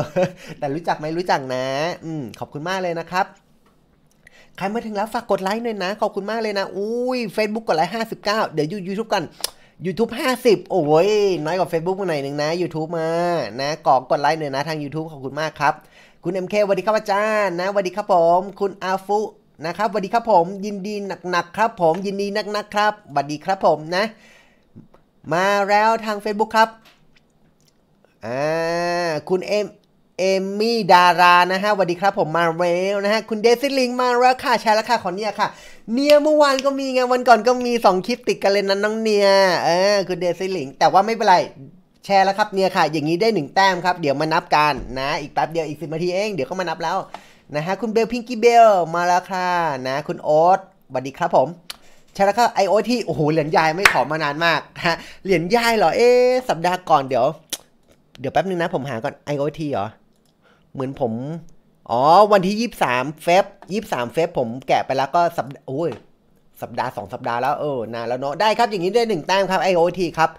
แต่รู้จักไหมรู้จักนะ อืม ขอบคุณมากเลยนะครับใครมาถึงแล้วฝากกดไลค์หน่อยนะขอบคุณมากเลยนะอุ้ย Facebook กดไลค์ห้าสิบเก้าเดี๋ยวยูยูทูบกัน YouTube 50 โอ้ยน้อยกว่า Facebook หน่อยหนึ่งนะ YouTube มานะกอกกดไลค์หน่อยนะทาง YouTube ขอบคุณมากครับคุณ MK สวัสดีครับอาจารย์นะสวัสดีครับผม คุณอาฟุนะครับสวัสดีครับผมยินดีหนักๆครับ ผมยินดีหนักๆครับสวัสดีครับผมนะ มาแล้วทาง Facebook ครับอ่าคุณเอ็มเอมมี่ดารา นะฮะวันดีครับ ผมมาแลนะฮะ คุณเดซิลิงมาแล้วค่ะ แช์แล้วค่ะขอเนี่ยค่ะ เนี่ยเมื่อวานก็มีไง วันก่อนก็มี 2คลิปติดกันเลยนั้นน้องเนี่ยเออคุณเดซิลิง แต่ว่าไม่เป็นไร แชร์แล้วครับ เนี่ยค่ะ อย่างนี้ได้1แต้มครับ เดี๋ยวมานับกันนะ อีกแป๊บเดียว อีกสิบนาทีเอง เดี๋ยวเขามานับแล้ว นะฮะ คุณเบลพิงกี้เบลมาแล้วค่ะ นะ คุณโอ๊ตวัสดีครับผมใช่แล้วครับไอโอที่โอ้โห เหรียญยายไม่ขอมานานมากฮะเหรียญยายเหรอ เอ๊สัปดาห์ก่อนเดี๋ยว เดี๋ยวแป๊บนึงนะผมหาก่อนไอโอทีเหรอเหมือนผม อ๋อ วันที่ยี่สามเฟบยี่สามเฟบผมแกะไปแล้วก็สัปโอ้ย สัปดาห์สองสัปดาห์แล้ว เออนานแล้วเนาะได้ครับ อย่างนี้ได้หนึ่งแต้มครับไอโอทีครับ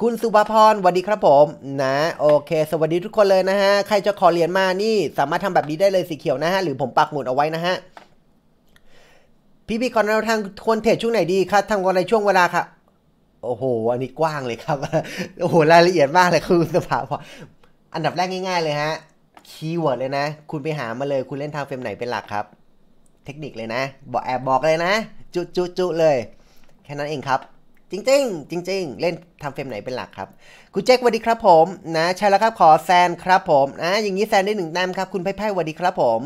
คุณสุภพร สวัสดีครับผม นะ โอเค สวัสดีทุกคนเลยนะฮะ ใครจะขอเรียนมา นี่สามารถทำแบบนี้ได้เลยสีเขียวนะฮะ หรือผมปักหมุดเอาไว้นะฮะ พี่พี่คอนเราทางควรเทรดช่วงไหนดีครับทำกันในช่วงเวลาค่ะ โอ้โห อันนี้กว้างเลยครับ โอ้โห รายละเอียดมากเลยคุณสุภาพรอันดับแรกง่ายๆ เลยฮะคีย์เวิร์ดเลยนะ คุณไปหามาเลยคุณเล่นทางเฟรมไหนเป็นหลักครับ เทคนิคเลยนะ บอกแอบบอกเลยนะ จุจุจุเลย แค่นั้นเองครับ จริงจริงจริงเล่นทาเฟรมไหนเป็นหลักครับ คุณแจ็คสวัสดีครับผมนะ ใช่แล้วครับ ขอแซนครับผม นะอย่างนี้แซนได้หนึ่งแต้มครับ คุณไพ่ไพ่สวัสดีครับผม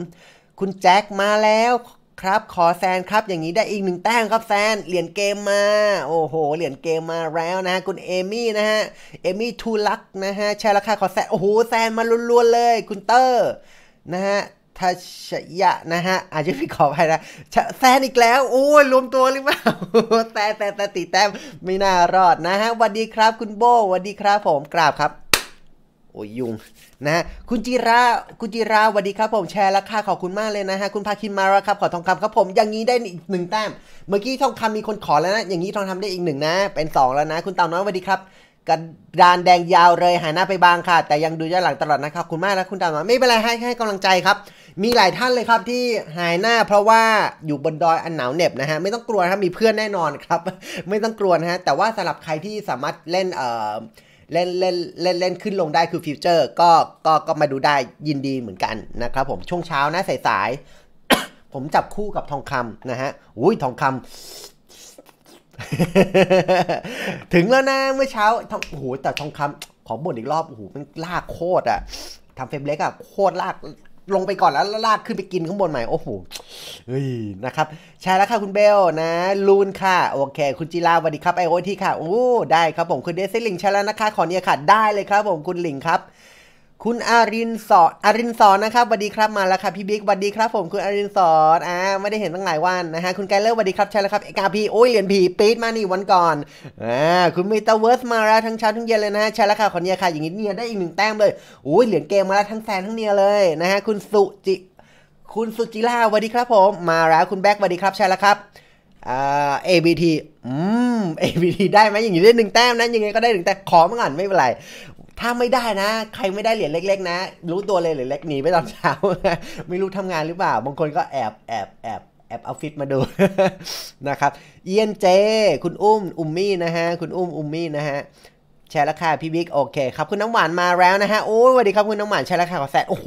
คุณแจ็คมาแล้วครับขอแซนครับ อย่างนี้ได้อีกหนึ่งแต้มครับแซน เหรียญเกมมา โอ้โห เหรียญเกมมาแล้วนะคุณเอมี่นะฮะ เอมี่ทูลักนะฮะ แชร์ราคาขอแซน โอ้โหแซนมาล้วนๆเลย คุณเตอร์นะฮะทัชยะนะฮะ อาจจะพี่ขอไปนะ แซนอีกแล้ว โอ้ย รวมตัวหรือเปล่า แต่แต่แต่ตีแต้มไม่น่ารอดนะฮะวัสดีครับ คุณโบ วัสดีครับ ผมกราบครับ โอ้ย ยุงนะฮะคุณจิรา คุณจิราสวัสดีครับ ผมแชร์ราคาขอบคุณมากเลยนะฮะ คุณพาคินมารลครับขอทองคำครับผม อย่างนี้ได้อีกหนึ่งแต้ม เมื่อกี้ทองคำมีคนขอแล้วนะ อย่างนี้ทองคำได้อีกหนึ่งนะ เป็น 2 แล้วนะ คุณเต่าน้อยสวัสดีครับกระดานแดงยาวเลยหายหน้าไปบางค่ะ แต่ยังดูย้อนหลังตลอดนะครับ คุณมากแ้ะคุณ่ายไม่เป็นไรให้ให้กำลังใจครับ มีหลายท่านเลยครับที่หายหน้า เพราะว่าอยู่บนดอยอันหนาวเหน็บนะฮะ ไม่ต้องกลัวครับมีเพื่อนแน่นอนครับ ไม่ต้องกลัวนะฮะ แต่ว่าสำหรับใครที่สามารถเล่นเอ่อเล่นเล่นเล่นเล่นขึ้นลงได้คือฟิวเจอร์ ก็ก็ก็มาดูได้ยินดีเหมือนกันนะครับผมช่วงเช้านะสายๆผมจับคู่กับทองคำนะฮะอุ้ยทองคำถึงแล้วนะเมื่อเช้าโอ้โหแต่ทองคำขอบ่นอีกรอบโอ้โหมันลากโคตรอะทำเฟรมเล็กอะโคตรลากลงไปก่อนแล้วลากขึ้นไปกินข้างบนใหม่ โอ้โหเฮ้ย นะครับใช่แล้วค่ะ คุณเบลนะลูนค่ะ โอเค คุณจิราสวัสดีครับไอโอที่ค่ะโอ้ได้ครับผมคุณเดซิลิงใช่แล้วนะคะขอเนี่ยค่ะ ได้เลยครับผมคุณลิงครับคุณอารินสอนอารินสอนนะครับสวัสดีครับมาแล้วครับพี่บิ๊กสวัสดีครับ ผมคุณอารินสอนอ่าไม่ได้เห็นตั้งหลายวันนะฮะคุณไกเลอร์สวัสดีครับใช่แล้วครับเอกาพีโอ้ยเหรียญผีปี๊ดมานี่วันก่อนอ่าคุณมิตาเวิร์สมาแล้วทั้งเช้าทั้งเย็นเลยนะใช่แล้วค่ะขอเนียค่ะอย่างนี้เนียได้อีกหนึ่งแต้มเลยโอ้ยเหรียญเกมมาแล้วทั้งแสนทั้งเนียเลยนะฮะคุณสุจิคุณสุจิล่าสวัสดีครับผมมาแล้วคุณแบ็กสวัสดีครับใช่แล้วครับอ่า ABT อืม ABT ได้ไหมอย่างนี้ได้หนึ่งแต้มนะยังไงก็ได้หนึ่งแต้มขอมาก่อนไม่เป็นไรถ้าไม่ได้นะใครไม่ได้เหรียญเล็กๆนะ รู้ตัวเลยเหรียญเล็กหนีไปตอนเช้าไม่รู้ทำงานหรือเปล่าบางคนก็แอบแอบแอบแอบเอาฟิตมาดูนะครับเยียนเจคุณอุ้มอุ้มมี่นะฮะคุณอุ้มอุ้มมี่นะฮะแชร์ราคาพี่บิ๊กโอเคครับคุณน้ำหวานมาแล้วนะฮะโอ้ยสวัสดีครับคุณน้ำหวานแชร์ราคาขอแซดโอ้โห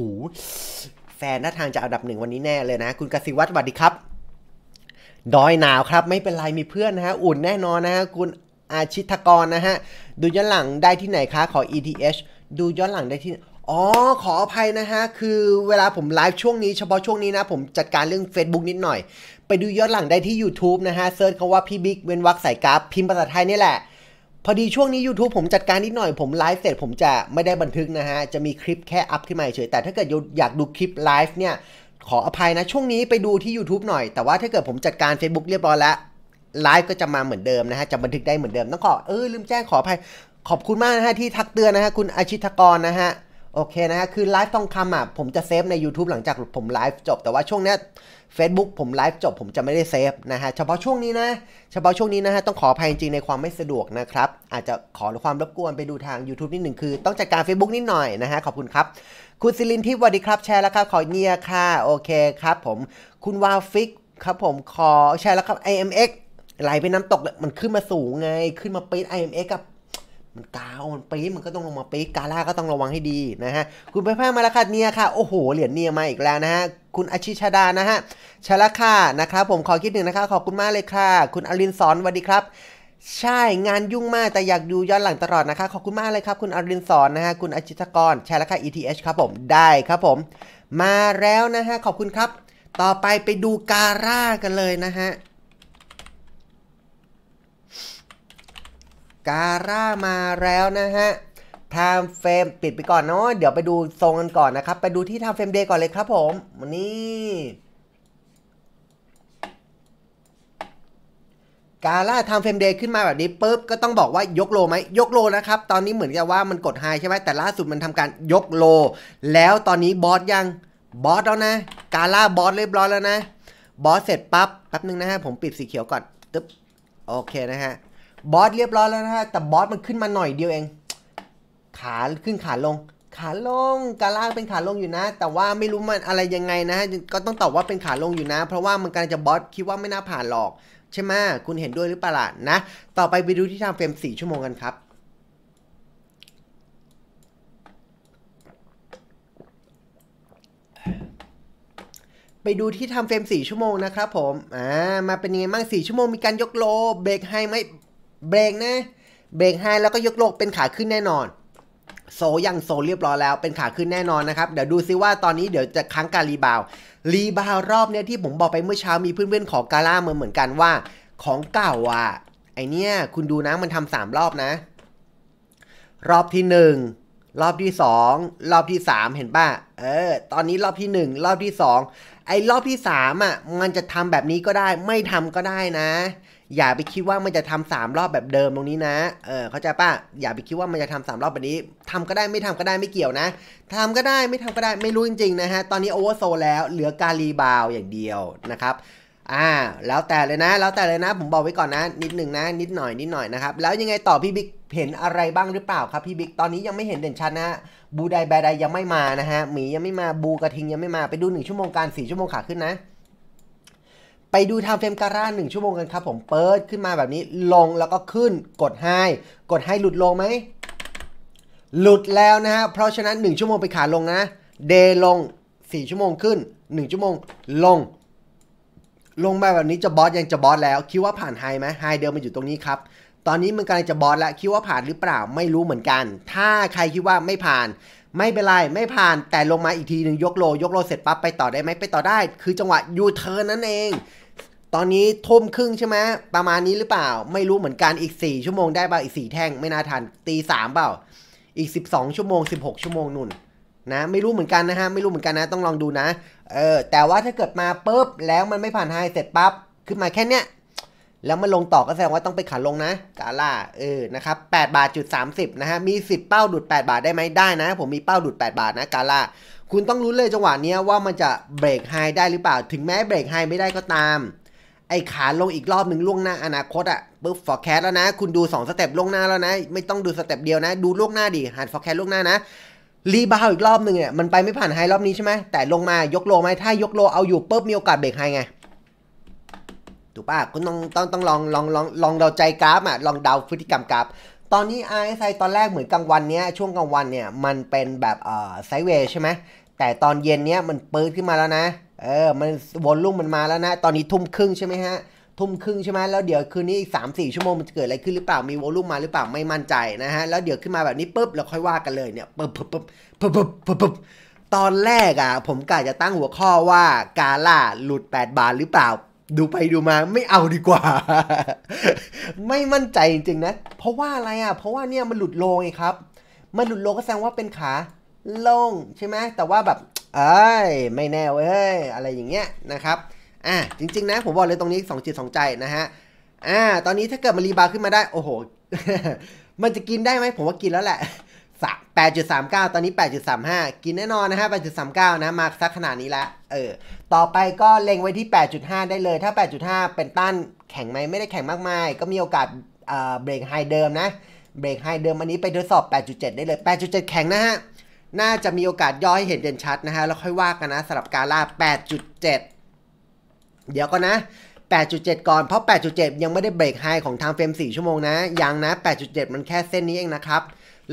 แฟนน่าทางจะอันดับหนึ่งวันนี้แน่เลยนะ คุณกสิวัตรสวัสดีครับดอยหนาวครับ ไม่เป็นไรมีเพื่อนนะฮะอุ่นแน่นอนนะฮะคุณอาชิตกรนะฮะ ดูย้อนหลังได้ที่ไหนคะ ขอ ETH ดูย้อนหลังได้ที่ อ๋อขออภัยนะฮะ คือเวลาผมไลฟ์ช่วงนี้ เฉพาะช่วงนี้นะ ผมจัดการเรื่อง Facebook นิดหน่อย ไปดูย้อนหลังได้ที่ YouTube นะฮะเซิร์ชคาว่าพี่บิ๊กเวนวักสายกราฟ พิมพ์ภาษาไทยนี่แหละ พอดีช่วงนี้ YouTube ผมจัดการนิดหน่อยผมไลฟ์เสร็จผมจะไม่ได้บันทึกนะฮะจะมีคลิปแค่อัพขึ้นมาเฉยแต่ถ้าเกิดอยากดูคลิปไลฟ์เนี่ยขออภัยนะช่วงนี้ไปดูที่ YouTube หน่อย แต่ว่าถ้าเกิดผมจัดการ Facebook เรียบร้อยแล้วไลฟ์ก็จะมาเหมือนเดิมนะฮะ จะบันทึกได้เหมือนเดิม ต้องขอ เออลืมแจ้งขออภัย ขอบคุณมากนะฮะที่ทักเตือนนะฮะคุณอาชิตกรนะฮะ โอเคนะฮะ คือไลฟ์ทองคำอ่ะ ผมจะเซฟใน YouTube หลังจากผมไลฟ์จบ แต่ว่าช่วงนี้ Facebook ผมไลฟ์จบ ผมจะไม่ได้เซฟนะฮะ เฉพาะช่วงนี้นะ เฉพาะช่วงนี้นะฮะ ต้องขออภัยจริงในความไม่สะดวกนะครับ อาจจะขอความรบกวนไปดูทาง YouTube นิดหนึ่งคือ ต้องจัดการ Facebook นิดหน่อยนะฮะ ขอบคุณครับ คุณซิลินทิพย์สวัสดีครับแชร์แล้วครับ ขอเงียค่ะโอเคครับผมคุณวาฟิกครับผมขอแชร์แล้วครับ AMX ไหลไปน้ำตก มันขึ้นมาสูงไง ขึ้นมาปี๊ดเอ็กกับมันกาวมันปี๊ดมันก็ต้องลงมาปี๊ดกาล่าก็ต้องระวังให้ดีนะฮะคุณไปพามาแล้วค่ะเนียค่ะโอ้โห เหรียญเนียมาอีกแล้วนะฮะ คุณอาชิชาดานะฮะชลค่ะนะครับผมขอคิดหนึ่งนะคะขอบคุณมากเลยค่ะ คุณอรินสอนสวัสดีครับ ใช่งานยุ่งมาก แต่อยากดูย้อนหลังตลอดนะคะขอบคุณมากเลยครับ คุณอรินสอนนะฮะคุณอชิตกรใช่แล้วค่ะ ETH ครับผมได้ครับผม มาแล้วนะฮะ ขอบคุณครับ ต่อไปไปดูการ่ากันเลยนะฮะการ่ามาแล้วนะฮะไทม์เฟรมปิดไปก่อนเนาะ เดี๋ยวไปดูทรงกันก่อนนะครับ ไปดูที่ไทม์เฟรมเดย์ก่อนเลยครับผม วันนี้ กาล่าทมเฟรมเดย์ขึ้นมาแบบนี้ปุ๊บก็ต้องบอกว่ายกโลไหม ยกโลนะครับ ตอนนี้เหมือนกับว่ามันกดไฮใช่ไหม แต่ล่าสุดมันทำการยกโล แล้วตอนนี้บอสยังบอสแล้วนะ กาล่าบอสเรียบร้อยแล้วนะบอสเสร็จปับ๊บแป๊บนึงนะฮะผมปิดสีเขียวก่อนตึ๊บโอเคนะฮะบอสเรียบร้อยแล้วนะฮะ แต่บอสมันขึ้นมาหน่อยเดียวเอง ขาขึ้นขาลง ขาลงกาล่างเป็นขาลงอยู่นะ แต่ว่าไม่รู้มันอะไรยังไงนะ ก็ต้องตอบว่าเป็นขาลงอยู่นะ เพราะว่ามันกำลังจะบอสคิดว่าไม่น่าผ่านหรอก ใช่ไหมคุณเห็นด้วยหรือเปล่านะ ต่อไปไปดูที่ทางเฟรม4 ชั่วโมงกันครับ ไปดูที่ทำเฟรม4ชั่วโมงนะครับ ผม อ่า มาเป็นยังไงบ้าง4ชั่วโมงมีการยกโลเบรกไฮไหมเบรกนะ เบรกให้แล้วก็ยกโลกเป็นขาขึ้นแน่นอน โซยังโซเรียบร้อยแล้ว เป็นขาขึ้นแน่นอนนะครับ เดี๋ยวดูซิว่าตอนนี้เดี๋ยวจะค้างการรีบาวรีบาวรอบเนี้ยที่ผมบอกไปเมื่อเช้ามีเพื่อนๆของกาล่ามาเหมือนกันว่า ของเก่าอ่ะไอเนี้ยคุณดูนะมันทำสามรอบนะ รอบที่หนึ่งรอบที่สองรอบที่สามเห็นป่ะเออ ตอนนี้รอบที่หนึ่งรอบที่สองไอรอบที่สามอ่ะ มันจะทำแบบนี้ก็ได้ไม่ทำก็ได้นะอย่าไปคิดว่ามันจะทำสามรอบแบบเดิมตรงนี้นะ เออ เข้าใจป่ะอย่าไปคิดว่ามันจะทำสามรอบแบบนี้ทำก็ได้ไม่ทำก็ได้ไม่เกี่ยวนะทำก็ได้ไม่ทำก็ได้ไม่รู้จริงๆนะฮะ ตอนนี้โอเวอร์โซแล้ว เหลือการีบาวอย่างเดียวนะครับ อ่า แล้วแต่เลยนะ แล้วแต่เลยนะ ผมบอกไว้ก่อนนะ นิดหนึ่งนะ นิดหน่อยนิดหน่อยนะครับ แล้วยังไงต่อพี่บิ๊กเห็นอะไรบ้างหรือเปล่า ครับพี่บิ๊ก ตอนนี้ยังไม่เห็นเด่นชัดนะฮะ บูไดแบไดยังไม่มานะฮะหมียังไม่มาบูกระทิงยังไม่มาไปดูหนึ่งชั่วโมงการสี่ชั่วโมงขาขึ้นนะไปดูทำเฟรมการ่าหนึ่งชั่วโมงกันครับ ผมเปิดขึ้นมาแบบนี้ลงแล้วก็ขึ้นกดไฮกดไฮหลุดลงไหมหลุดแล้วนะฮะเพราะฉะนั้น1ชั่วโมงไปขาลงนะเดลง 4 ชั่วโมงขึ้น 1 ชั่วโมงลง ลงมาแบบนี้จะบอสยังจะบอสแล้ว คิดว่าผ่านไฮไหมไฮเดิมมันอยู่ตรงนี้ครับตอนนี้มันกำลังจะบอสแล้วคิดว่าผ่านหรือเปล่าไม่รู้เหมือนกัน ถ้าใครคิดว่าไม่ผ่าน ไม่เป็นไรไม่ผ่าน แต่ลงมาอีกทีหนึ่งยกโลยกโลเสร็จปั๊บไปต่อได้ไหมไปต่อได้ คือจังหวะยูเทิร์นนั่นเองตอนนี้ทุ่มครึ่งใช่ไหมประมาณนี้หรือเปล่า ไม่รู้เหมือนกันอีก 4 ชั่วโมงได้เปล่าอีก 4 แท่ง ไม่น่าทันตีสามเปล่า อีก 12 ชั่วโมง 16 ชั่วโมงนุ่นนะ ไม่รู้เหมือนกันนะฮะไม่รู้เหมือนกันนะ ต้องลองดูนะเออแต่ว่าถ้าเกิดมาปุ๊บแล้วมันไม่ผ่านไฮเสร็จปั๊บ ขึ้นมาแค่เนี้ย แล้วมันลงต่อก็แสดงว่าต้องไปขาลงนะ กาล่า เออนะครับ8บาทจุด30นะฮะมี10เป้าดูด8บาทได้ไหมได้นะผมมีเป้าดูด8 บาทนะกาล่าคุณต้องรู้เลยจังหวะนี้ว่ามันจะเบรกไฮได้หรือเปล่า ถึงแม้เบรกไฮไม่ได้ก็ตามไอ้ขาลงอีกรอบหนึ่งล่วงหน้าอนาคตอะ่ะปุ๊บฟอร์แคสแล้วนะคุณดู2สเต็ปล่วงหน้าแล้วนะ ไม่ต้องดูสเต็ปเดียวนะ ดูล่วงหน้าดิหันฟอร์แคสล่วงหน้านะรีบาวอีกรอบหนึ่งเนี่ยมันไปไม่ผ่านไฮรอบนี้ใช่ไหมแต่ลงมายกโลไหมถ้ายกโลเอาอยู่ปุ๊บมีโอกาสเบรกไฮไงถูกปะคุณต้องต้องต้องลองลองลองลองเดาใจกราฟอ่ะลองเดาพฤติกรรมกราฟตอนนี้ RSI ตอนแรกเหมือนกลางวันเนี้ยช่วงกลางวันเนี่ยมันเป็นแบบเอ่อไซเวย์ใช่ไหมแต่ตอนเย็นเนี้ยมันปื้ดขึ้นมาแล้วนะเออ มันวนลุ่มมันมาแล้วนะ ตอนนี้ทุ่มครึ่งใช่ไหมฮะทุ่มครึ่งใช่ไหมแล้วเดี๋ยวคืนนี้อีกสามสี่ชั่วโมงมันจะเกิดอะไรขึ้นหรือเปล่ามีวอลุ่มมาหรือเปล่าไม่มั่นใจนะฮะแล้วเดี๋ยวขึ้นมาแบบนี้ปุ๊บเราค่อยว่ากันเลยเนี่ยปุ๊บปุ๊บปุ๊บปุ๊บปุ๊บปุ๊บตอนแรกอ่ะผมกะจะตั้งหัวข้อว่ากาล่าหลุด 8 บาทหรือเปล่า ดูไปดูมา ไม่เอาดีกว่า ไม่มั่นใจจริงๆนะเพราะว่าอะไรอ่ะเพราะว่าเนี่ยมันหลุดโลไงครับ มันหลุดโลก็แสดงว่าเป็นขาโล่งใช่ไหมแต่ว่าแบบเอ้ยไม่แน่เว้ยอะไรอย่างเงี้ยนะครับอ่ะจริงๆนะผมบอกเลยตรงนี้2จิต2ใจนะฮะอ่าตอนนี้ถ้าเกิดมารีบาร์ขึ้นมาได้ โอ้โห มันจะกินได้ไหมผมว่ากินแล้วแหละ 8.39 ตอนนี้ 8.35 กินแน่นอนนะฮะ 8.39นะมาสักขนาดนี้ละเออต่อไปก็เล็งไว้ที่ 8.5 ได้เลยถ้า 8.5 เป็นต้านแข็งไหมไม่ได้แข็งมากมาย ก็มีโอกาสเบรกไฮเดิมนะ เบรกไฮเดิมอันนี้ไปทดสอบ 8.7 ได้เลย 8.7แข็งนะฮะน่าจะมีโอกาสย่อยเห็นเด่นชัดนะฮะ แล้วค่อยว่ากันนะสำหรับกาล่า8.7 เดี๋ยวก็นะ 8.7 ก่อน เพราะ 8.7 ยังไม่ได้เบรกไฮของทางเฟรม4ชั่วโมงนะ ยังนะ 8.7 มันแค่เส้นนี้เองนะครับ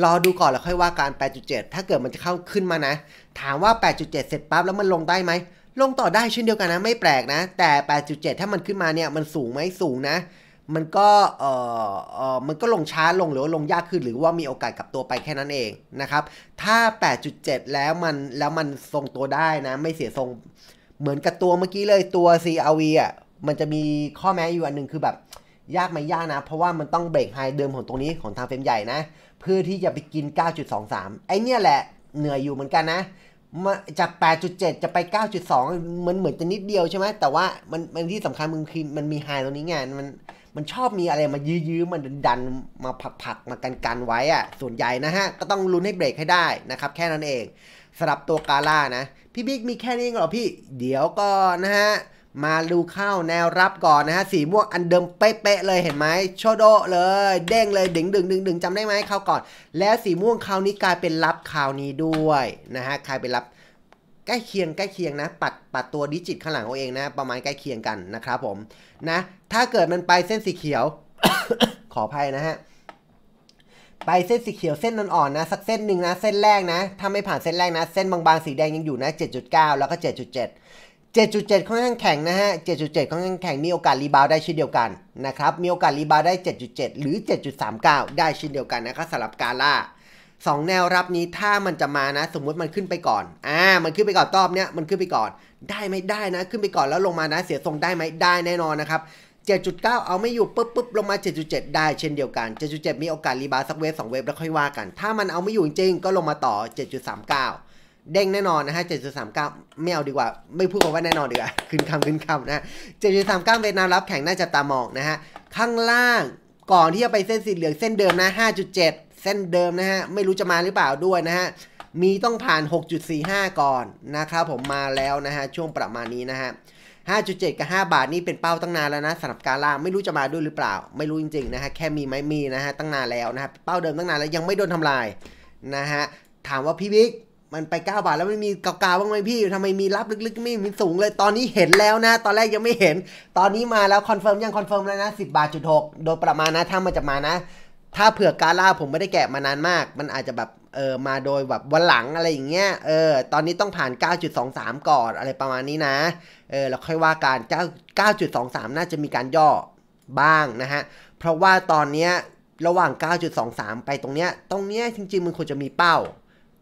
รอดูก่อนแล้วค่อยว่าการ8.7 ถ้าเกิดมันจะเข้าขึ้นมานะ ถามว่า 8.7 เสร็จปั๊บ แล้วมันลงได้ไหม ลงต่อได้เช่นเดียวกันนะ ไม่แปลกนะ แต่ 8.7 ถ้ามันขึ้นมาเนี่ย มันสูงไหมสูงนะมันก็เออเออมันก็ลงช้าลงหรือวลงยากขึ้น หรือว่ามีโอกาสกลับตัวไปแค่นั้นเองนะครับ ถ้า 8.7 แล้วมัน แล้วมันทรงตัวได้นะ ไม่เสียทรง เหมือนกับตัวเมื่อกี้เลย ตัว CRV อ่ะ มันจะมีข้อแม้อยู่อันหนึ่งคือแบบ ยากไหมยากนะ เพราะว่ามันต้องเบรกไฮเดิมของตรงนี้ของทางเฟรมใหญ่นะ เพื่อที่จะไปกิน 9.23 ไอเนี่ยแหละเหนื่อยอยู่เหมือนกันนะมาจาก 8.7 จะไป 9.2มันเหมือนจะนิดเดียวใช่ไหมแต่ว่ามันมัน ที่สำคัญมึงคือมันมีไฮตรงนี้ไง มันมันชอบมีอะไรมายื้อๆ มันดันมาผักๆมากัน ๆ ไว้อะส่วนใหญ่นะฮะ ก็ต้องลุ้นให้เบรกให้ได้นะครับแค่นั้นเองสำหรับตัวกาล่านะ พี่บิ๊กมีแค่นี้เหรอพี่ เดี๋ยวก็นะฮะ มาดูเข้าแนวรับก่อนนะฮะสีม่วงอันเดิมเป๊ะๆเลยเห็นไหมโชโดเลย เด้งเลยดึงดึงดึงดึงจำได้ไหมเข้าก่อน แล้วสีม่วงคราวนี้กลายเป็นรับคราวนี้ด้วยนะฮะกลายเป็นรับใกล้เคียงใกล้เคียงนะ ปัดปัดตัวดิจิตข้างหลังเอาเองนะประมาณใกล้เคียงกันนะครับผมนะถ้าเกิดมันไปเส้นสีเขียวขออภัยนะฮะไปเส้นสีเขียวเส้นอ่อนๆนะสักเส้นหนึ่งนะเส้นแรกนะถ้าไม่ผ่านเส้นแรกนะเส้นบางๆสีแดงยังอยู่นะ7.9 แล้วก็ 7.7 7.7ค่อนข้างแข็งนะฮะ7.7ค่อนข้างแข็งมีโอกาสรีบาวได้เช่นเดียวกันนะครับมีโอกาสรีบาวได้ 7.7 หรือ 7.39 ได้เช่นเดียวกันนะครับสำหรับกาล่าสองแนวรับนี้ถ้ามันจะมานะ สมมุติมันขึ้นไปก่อนอ่ามันขึ้นไปก่อน ตอบเนี้ยมันขึ้นไปก่อนได้ไม่ได้นะขึ้นไปก่อนแล้วลงมานะเสียทรงได้ไหมได้แน่นอนนะครับ 7.9 เอาไม่อยู่ปุ๊บปุ๊บลงมา 7.7 ได้เช่นเดียวกัน 7.7 มีโอกาสรีบาสักเวฟสองเวฟแล้วค่อยว่ากัน ถ้ามันเอาไม่อยู่จริงก็ลงมาต่อ 7.39 เด้งแน่นอนนะฮะ7.39ไม่เอาดีกว่า ไม่พูดคำว่าแน่นอนดีกว่าขึ้นคำขึ้นคำนะ7.39เวียดนารับแข่งน่าจะตามองนะฮะข้างล่างก่อนที่จะไปเส้นสีเหลืองเส้นเดิมนะ5.7เส้นเดิมนะฮะไม่รู้จะมาหรือเปล่าด้วยนะฮะ มีต้องผ่าน 6.45 ก่อน นะครับผมมาแล้วนะฮะ ช่วงประมาณนี้นะฮะ 5.7 กับ 5 บาทนี่เป็นเป้าตั้งนานแล้วนะสำหรับการล่าไม่รู้จะมาด้วยหรือเปล่า ไม่รู้จริง ๆ นะฮะ แค่มีไหมมีนะฮะ ตั้งนานแล้วนะฮะเป้าเดิมตั้งนานแล้ว ยังไม่โดนทำลายนะฮะ ถามว่าพี่บิ๊ก มันไป 9 บาทแล้วไม่มีเกาวๆบ้างไหมพี่ทำไมมีรับลึกๆไม่มีสูงเลยตอนนี้เห็นแล้วนะตอนแรกยังไม่เห็นตอนนี้มาแล้วคอนเฟิร์มยังคอนเฟิร์มแล้วนะ 10บาทจุดโดยประมาณนะถ้ามันจะมานะถ้าเผื่อกาล่าผมไม่ได้แกะมานานมาก มันอาจจะแบบเออมาโดยแบบวันหลังอะไรอย่างเงี้ย เออตอนนี้ต้องผ่าน 9.23 ก่อนอะไรประมาณนี้นะ เออแล้วค่อยว่าการ 9.23 น่าจะมีการย่อบ้างนะฮะ เพราะว่าตอนเนี้ยระหว่าง 9.23 ไปตรงเนี้ยตรงเนี้ยจริง ๆ มันควรจะมีเป้า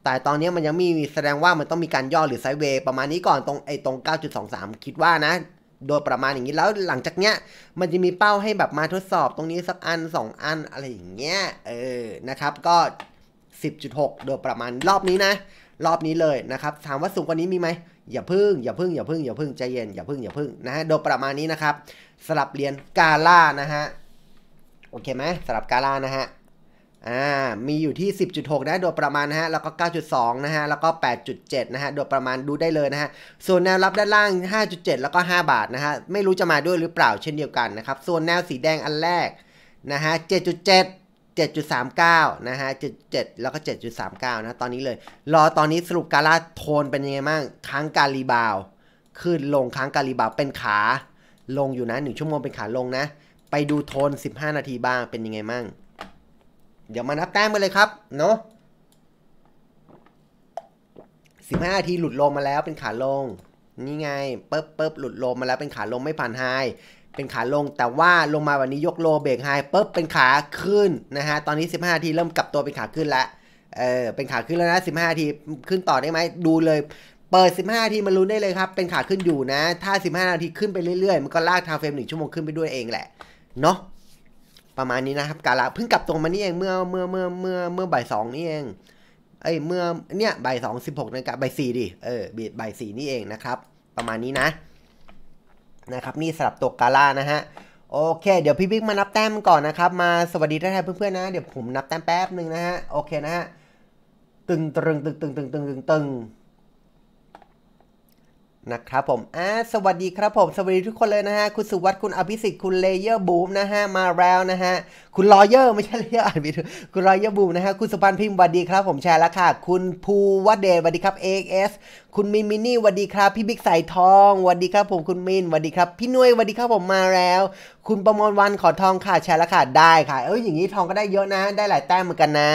แต่ตอนนี้มันยังมีแสดงว่ามันต้องมีการย่อหรือไซด์เวย์ประมาณนี้ก่อนตรงไอ้ตรง 9.23 คิดว่านะโดยประมาณอย่างนี้แล้ว หลังจากเนี้ย มันจะมีเป้าให้แบบมาทดสอบตรงนี้สักอัน 2 อันอะไรอย่างเงี้ยเออนะครับก็ 10.6 โดยประมาณรอบนี้นะ รอบนี้เลยนะครับถามว่าสูงกว่านี้มีไหมอย่าพึ่งอย่าพึ่งอย่าพึ่งอย่าพึ่งใจเย็นอย่าพึ่งอย่าพึ่งนะฮะโดยประมาณนี้นะครับสลับเรียนกาล่านะฮะโอเคไหมสลับกาล่านะฮะอ่ามีอยู่ที่ 10.6 นะโดยประมาณนะฮะ แล้วก็ 9.2 นะฮะ แล้วก็ 8.7 นะฮะโดยประมาณ ดูได้เลยนะฮะ ส่วนแนวรับด้านล่าง 5.7 แล้วก็ 5 บาทนะฮะ ไม่รู้จะมาด้วยหรือเปล่าเช่นเดียวกันนะครับ ส่วนแนวสีแดงอันแรกนะฮะ 7.7 7.39 นะฮะ 7.7 แล้วก็ 7.39 นะ ตอนนี้เลย รอตอนนี้สรุปการ่าโทนเป็นยังไงบ้างค้างการีบาว ขึ้น ลงค้างการรีบาว เป็นขา ลงอยู่นะ1ชั่วโมงเป็นขาลงนะ ไปดูโทน 15 นาทีบ้าง เป็นยังไงบ้างเดี๋ยวมานับแต้มกันเลยครับเนาะสิบห้าทีหลุดลงมาแล้วเป็นขาลง นี่ไงเปิ๊บเปิบหลุดลงมาแล้วเป็นขาลงไม่ผ่านไฮ เป็นขาลงแต่ว่าลงมาวันนี้ยกโลเบรกไฮปุ๊บเป็นขาขึ้นนะฮะ ตอนนี้ 15ทีเริ่มกลับตัวเป็นขาขึ้นแล้ว เออเป็นขาขึ้นแล้วนะ 15ทีขึ้นต่อได้ไหม ดูเลย เปิด 15ทีมันรู้ได้เลยครับ เป็นขาขึ้นอยู่นะ ถ้า 15 นาทีขึ้นไปเรื่อยๆ มันก็ลากทางเฟรม1ชั่วโมงขึ้นไปด้วยเองแหละ เนาะประมาณนี้นะครับกาละเพิ่งกลับตรงมานี่เองเมื่อเมื่อเมื่อเมื่อเมื่อบ่ายสองนี่เองเอ้ยเมื่อเนี่ยบ่ายสองสิบหกนาฬิกาบ่ายสี่ดิเออบีบบ่ายสี่นี่เองนะครับ ประมาณนี้นะนะครับนี่สลับตัวกาล่านะฮะโอเค เดี๋ยวพี่บิ๊กมานับแต้มก่อนนะครับ มาสวัสดีท่านเพื่อน ๆ นะ เดี๋ยวผมนับแต้มแป๊บหนึ่งนะฮะโอเคนะฮะตึงตึงตึงตึงตึงตึงตึงตึงนะครับผมอ่าสวัสดีครับผม สวัสดีทุกคนเลยนะฮะ คุณสุวัสดิ์คุณอภิสิทธิ์ คุณเลเยอร์บูมนะฮะ มาแล้วนะฮะ คุณลอเยอร์ไม่ใช่เลเยอร์อ่านผิดคุณลอเยอร์บูมนะฮะ คุณสุพันพิมพ์สวัสดีครับผมแชร์แล้วค่ะ คุณภูวเดชสวัสดีครับเอเอสคุณมินมินี่สวัสดีครับพี่บิ๊กสายทองสวัสดีครับ ผมคุณมินสวัสดีครับ พี่นุ้ยสวัสดีครับผมมาแล้ว คุณประมวลวันขอทองค่ะแชร์แล้วค่ะได้ค่ะ เอ้ยอย่างนี้ทองก็ได้เยอะนะ ได้หลายแต้มเหมือนกันนะ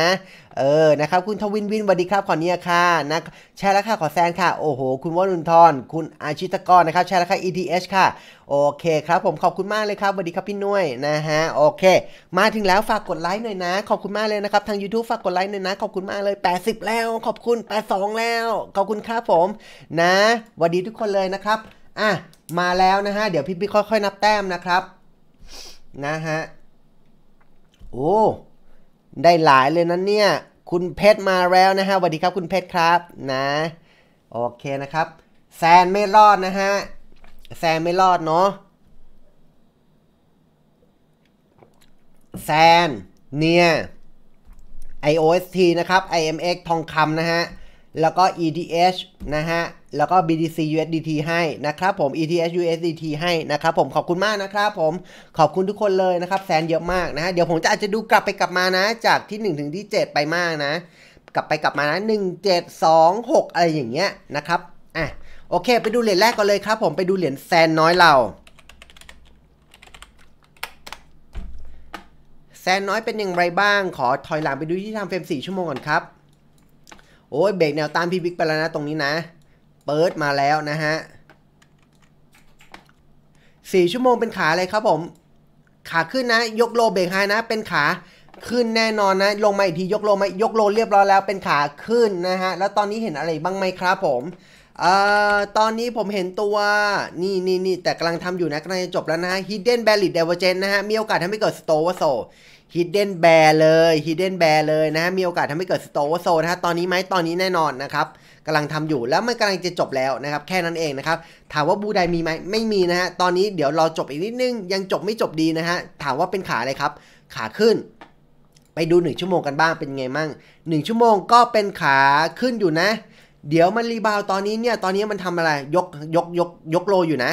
เออ นะครับคุณทวินวินสวัสดีครับขอเนียค่ะ นะ แชร์ราคาขอแซนค่ะ โอ้โห คุณวอนุนทรคุณอาชิตกรนะครับ แชร์ราคา ETH ค่ะ โอเคครับผมขอบคุณมากเลยครับสวัสดีครับพี่นุ้ยนะฮะ โอเค มาถึงแล้วฝากกดไลค์หน่อยนะ ขอบคุณมากเลยนะครับทาง YouTube ฝากกดไลค์หน่อยนะ ขอบคุณมากเลย 80 แล้ว ขอบคุณ 82 แล้ว ขอบคุณครับผม นะสวัสดีทุกคนเลยนะครับ อ่ะ มาแล้วนะฮะ เดี๋ยวพี่พี่ค่อย ๆ นับแต้มนะครับ นะฮะ โอ้ได้หลายเลยนะเนี่ย คุณเพชรมาแล้วนะฮะสวัสดีครับคุณเพชรครับ นะ โอเคนะครับ แซนไม่รอดนะฮะแซนไม่รอดเนาะแซนเนี่ย iOST นะครับ IMX ทองคำนะฮะแล้วก็ ETH นะฮะ แล้วก็ BTC USDT ให้นะครับผม ETH USDT ให้นะครับผม ขอบคุณมากนะครับผม ขอบคุณทุกคนเลยนะครับแสนเยอะมากนะฮะเดี๋ยวผมจะอาจจะดูกลับไปกลับมานะ จากที่1ถึงที่7ไปมากนะ กลับไปกลับมานะ1 7 2 6อะไรอย่างเงี้ยนะครับอ่ะโอเค ไปดูเหรียญแรกก่อนเลยครับผม ไปดูเหรียญแซนน้อยเราแซนน้อยเป็นอย่างไรบ้าง ขอถอยหลังไปดูที่ทำเฟรม4ชั่วโมงก่อนครับโอ้ยเบรกแนวต้านพี่บิ๊กไปแล้วนะตรงนี้นะ เปิดมาแล้วนะฮะสี่ชั่วโมงเป็นขาอะไรครับผม ขาขึ้นนะ ยกโลเบรกไฮนะเป็นขาขึ้นแน่นอนนะ ลงมาอีกทียกโลไมยกโลเรียบร้อยแล้วเป็นขาขึ้นนะฮะ แล้วตอนนี้เห็นอะไรบ้างไหมครับผม เอ่อตอนนี้ผมเห็นตัวนี่นี่นี่แต่กำลังทำอยู่นะกำลังจะจบแล้วนะ Hidden b a r r i e r Divergence นะฮะ มีโอกาสทำให้เกิด s t o w a s ซฮิดเด้นแบร์เลยฮิดเด้นแบร์เลยนะมีโอกาสทำให้เกิดสโตโซนะฮะตอนนี้ไหมตอนนี้แน่นอนนะครับกำลังทำอยู่แล้วมันกำลังจะจบแล้วนะครับแค่นั้นเองนะครับ ถามว่าบูไดมีไหมไม่มีนะฮะ ตอนนี้เดี๋ยวเราจบอีกนิดนึง ยังจบไม่จบดีนะฮะ ถามว่าเป็นขาอะไรครับ ขาขึ้น ไปดู 1 ชั่วโมงกันบ้างเป็นไงมั่ง1 ชั่วโมงก็เป็นขาขึ้นอยู่นะ เดี๋ยวมันรีบาวตอนนี้เนี่ยตอนนี้มันทำอะไรยกยกยกยกโลอยู่นะ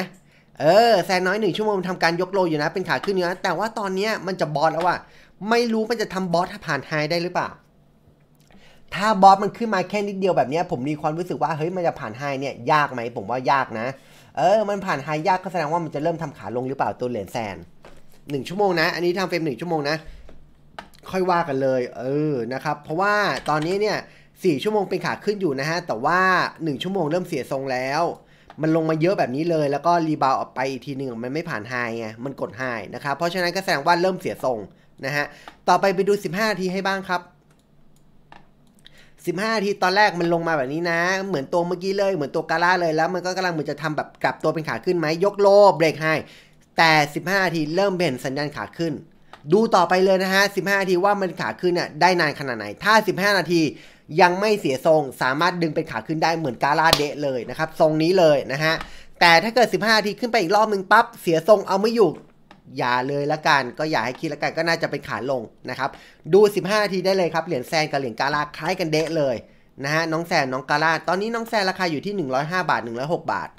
เออแซงน้อยหนึ่งชั่วโมงทำการยกโลอยู่นะ เป็นขาขึ้นเยอะแต่ว่าตอนนี้มันจะบอสแล้ว่ะไม่รู้มันจะทำบอสผ่านไฮได้หรือเปล่า ถ้าบอสมันขึ้นมาแค่นิดเดียวแบบนี้ผมมีความรู้สึกว่าเฮ้ย มันจะผ่านไฮเนี่ยยากไหม ผมว่ายากนะ เออมันผ่านไฮยากก็แสดงว่ามันจะเริ่มทำขาลงหรือเปล่าตัวเหรียญแซนหนึ่งชั่วโมงนะ อันนี้ทำเฟรมหนึ่งชั่วโมงนะ ค่อยว่ากันเลย เออนะครับเพราะว่าตอนนี้เนี่ยสี่ชั่วโมงเป็นขาขึ้นอยู่นะฮะ แต่ว่าหนึ่งชั่วโมงเริ่มเสียทรงแล้ว มันลงมาเยอะแบบนี้เลย แล้วก็รีบาวออกไปอีกทีหนึ่งมันไม่ผ่านไฮไงมันกดไฮนะครับเพราะฉะนั้นก็แสดงว่าเริ่มเสียทรงนะฮะ ต่อไปไปดู 15 นาที ให้บ้างครับ 15 นาที ตอนแรกมันลงมาแบบนี้นะ เหมือนตัวเมื่อกี้เลย เหมือนตัวกาล่าเลย แล้วมันก็กำลังเหมือนจะทำแบบกลับตัวเป็นขาขึ้นไหม ยกโลเบรกไฮ แต่ 15 นาที เริ่มเห็นสัญญาณขาขึ้น ดูต่อไปเลยนะฮะ 15 นาทีว่ามันขาขึ้นเนี่ยได้นานขนาดไหน ถ้า 15 นาทียังไม่เสียทรง สามารถดึงเป็นขาขึ้นได้เหมือนกาลาเดะเลยนะครับทรงนี้เลยนะฮะ แต่ถ้าเกิด 15 นาทีขึ้นไปอีกรอบหนึ่งปับ๊บเสียทรง เอาไม่อยู่อย่าเลยละกันก็อย่าให้คิดละกันก็น่าจะเป็นขาลงนะครับดู 15นาทีได้เลยครับเหรียญแซนกับเหรียญกาลาคล้ายกันเดะเลย นะฮะน้องแซนน้องกาลาตอนนี้น้องแซนราคาอยู่ที่ 105 บาท106บาท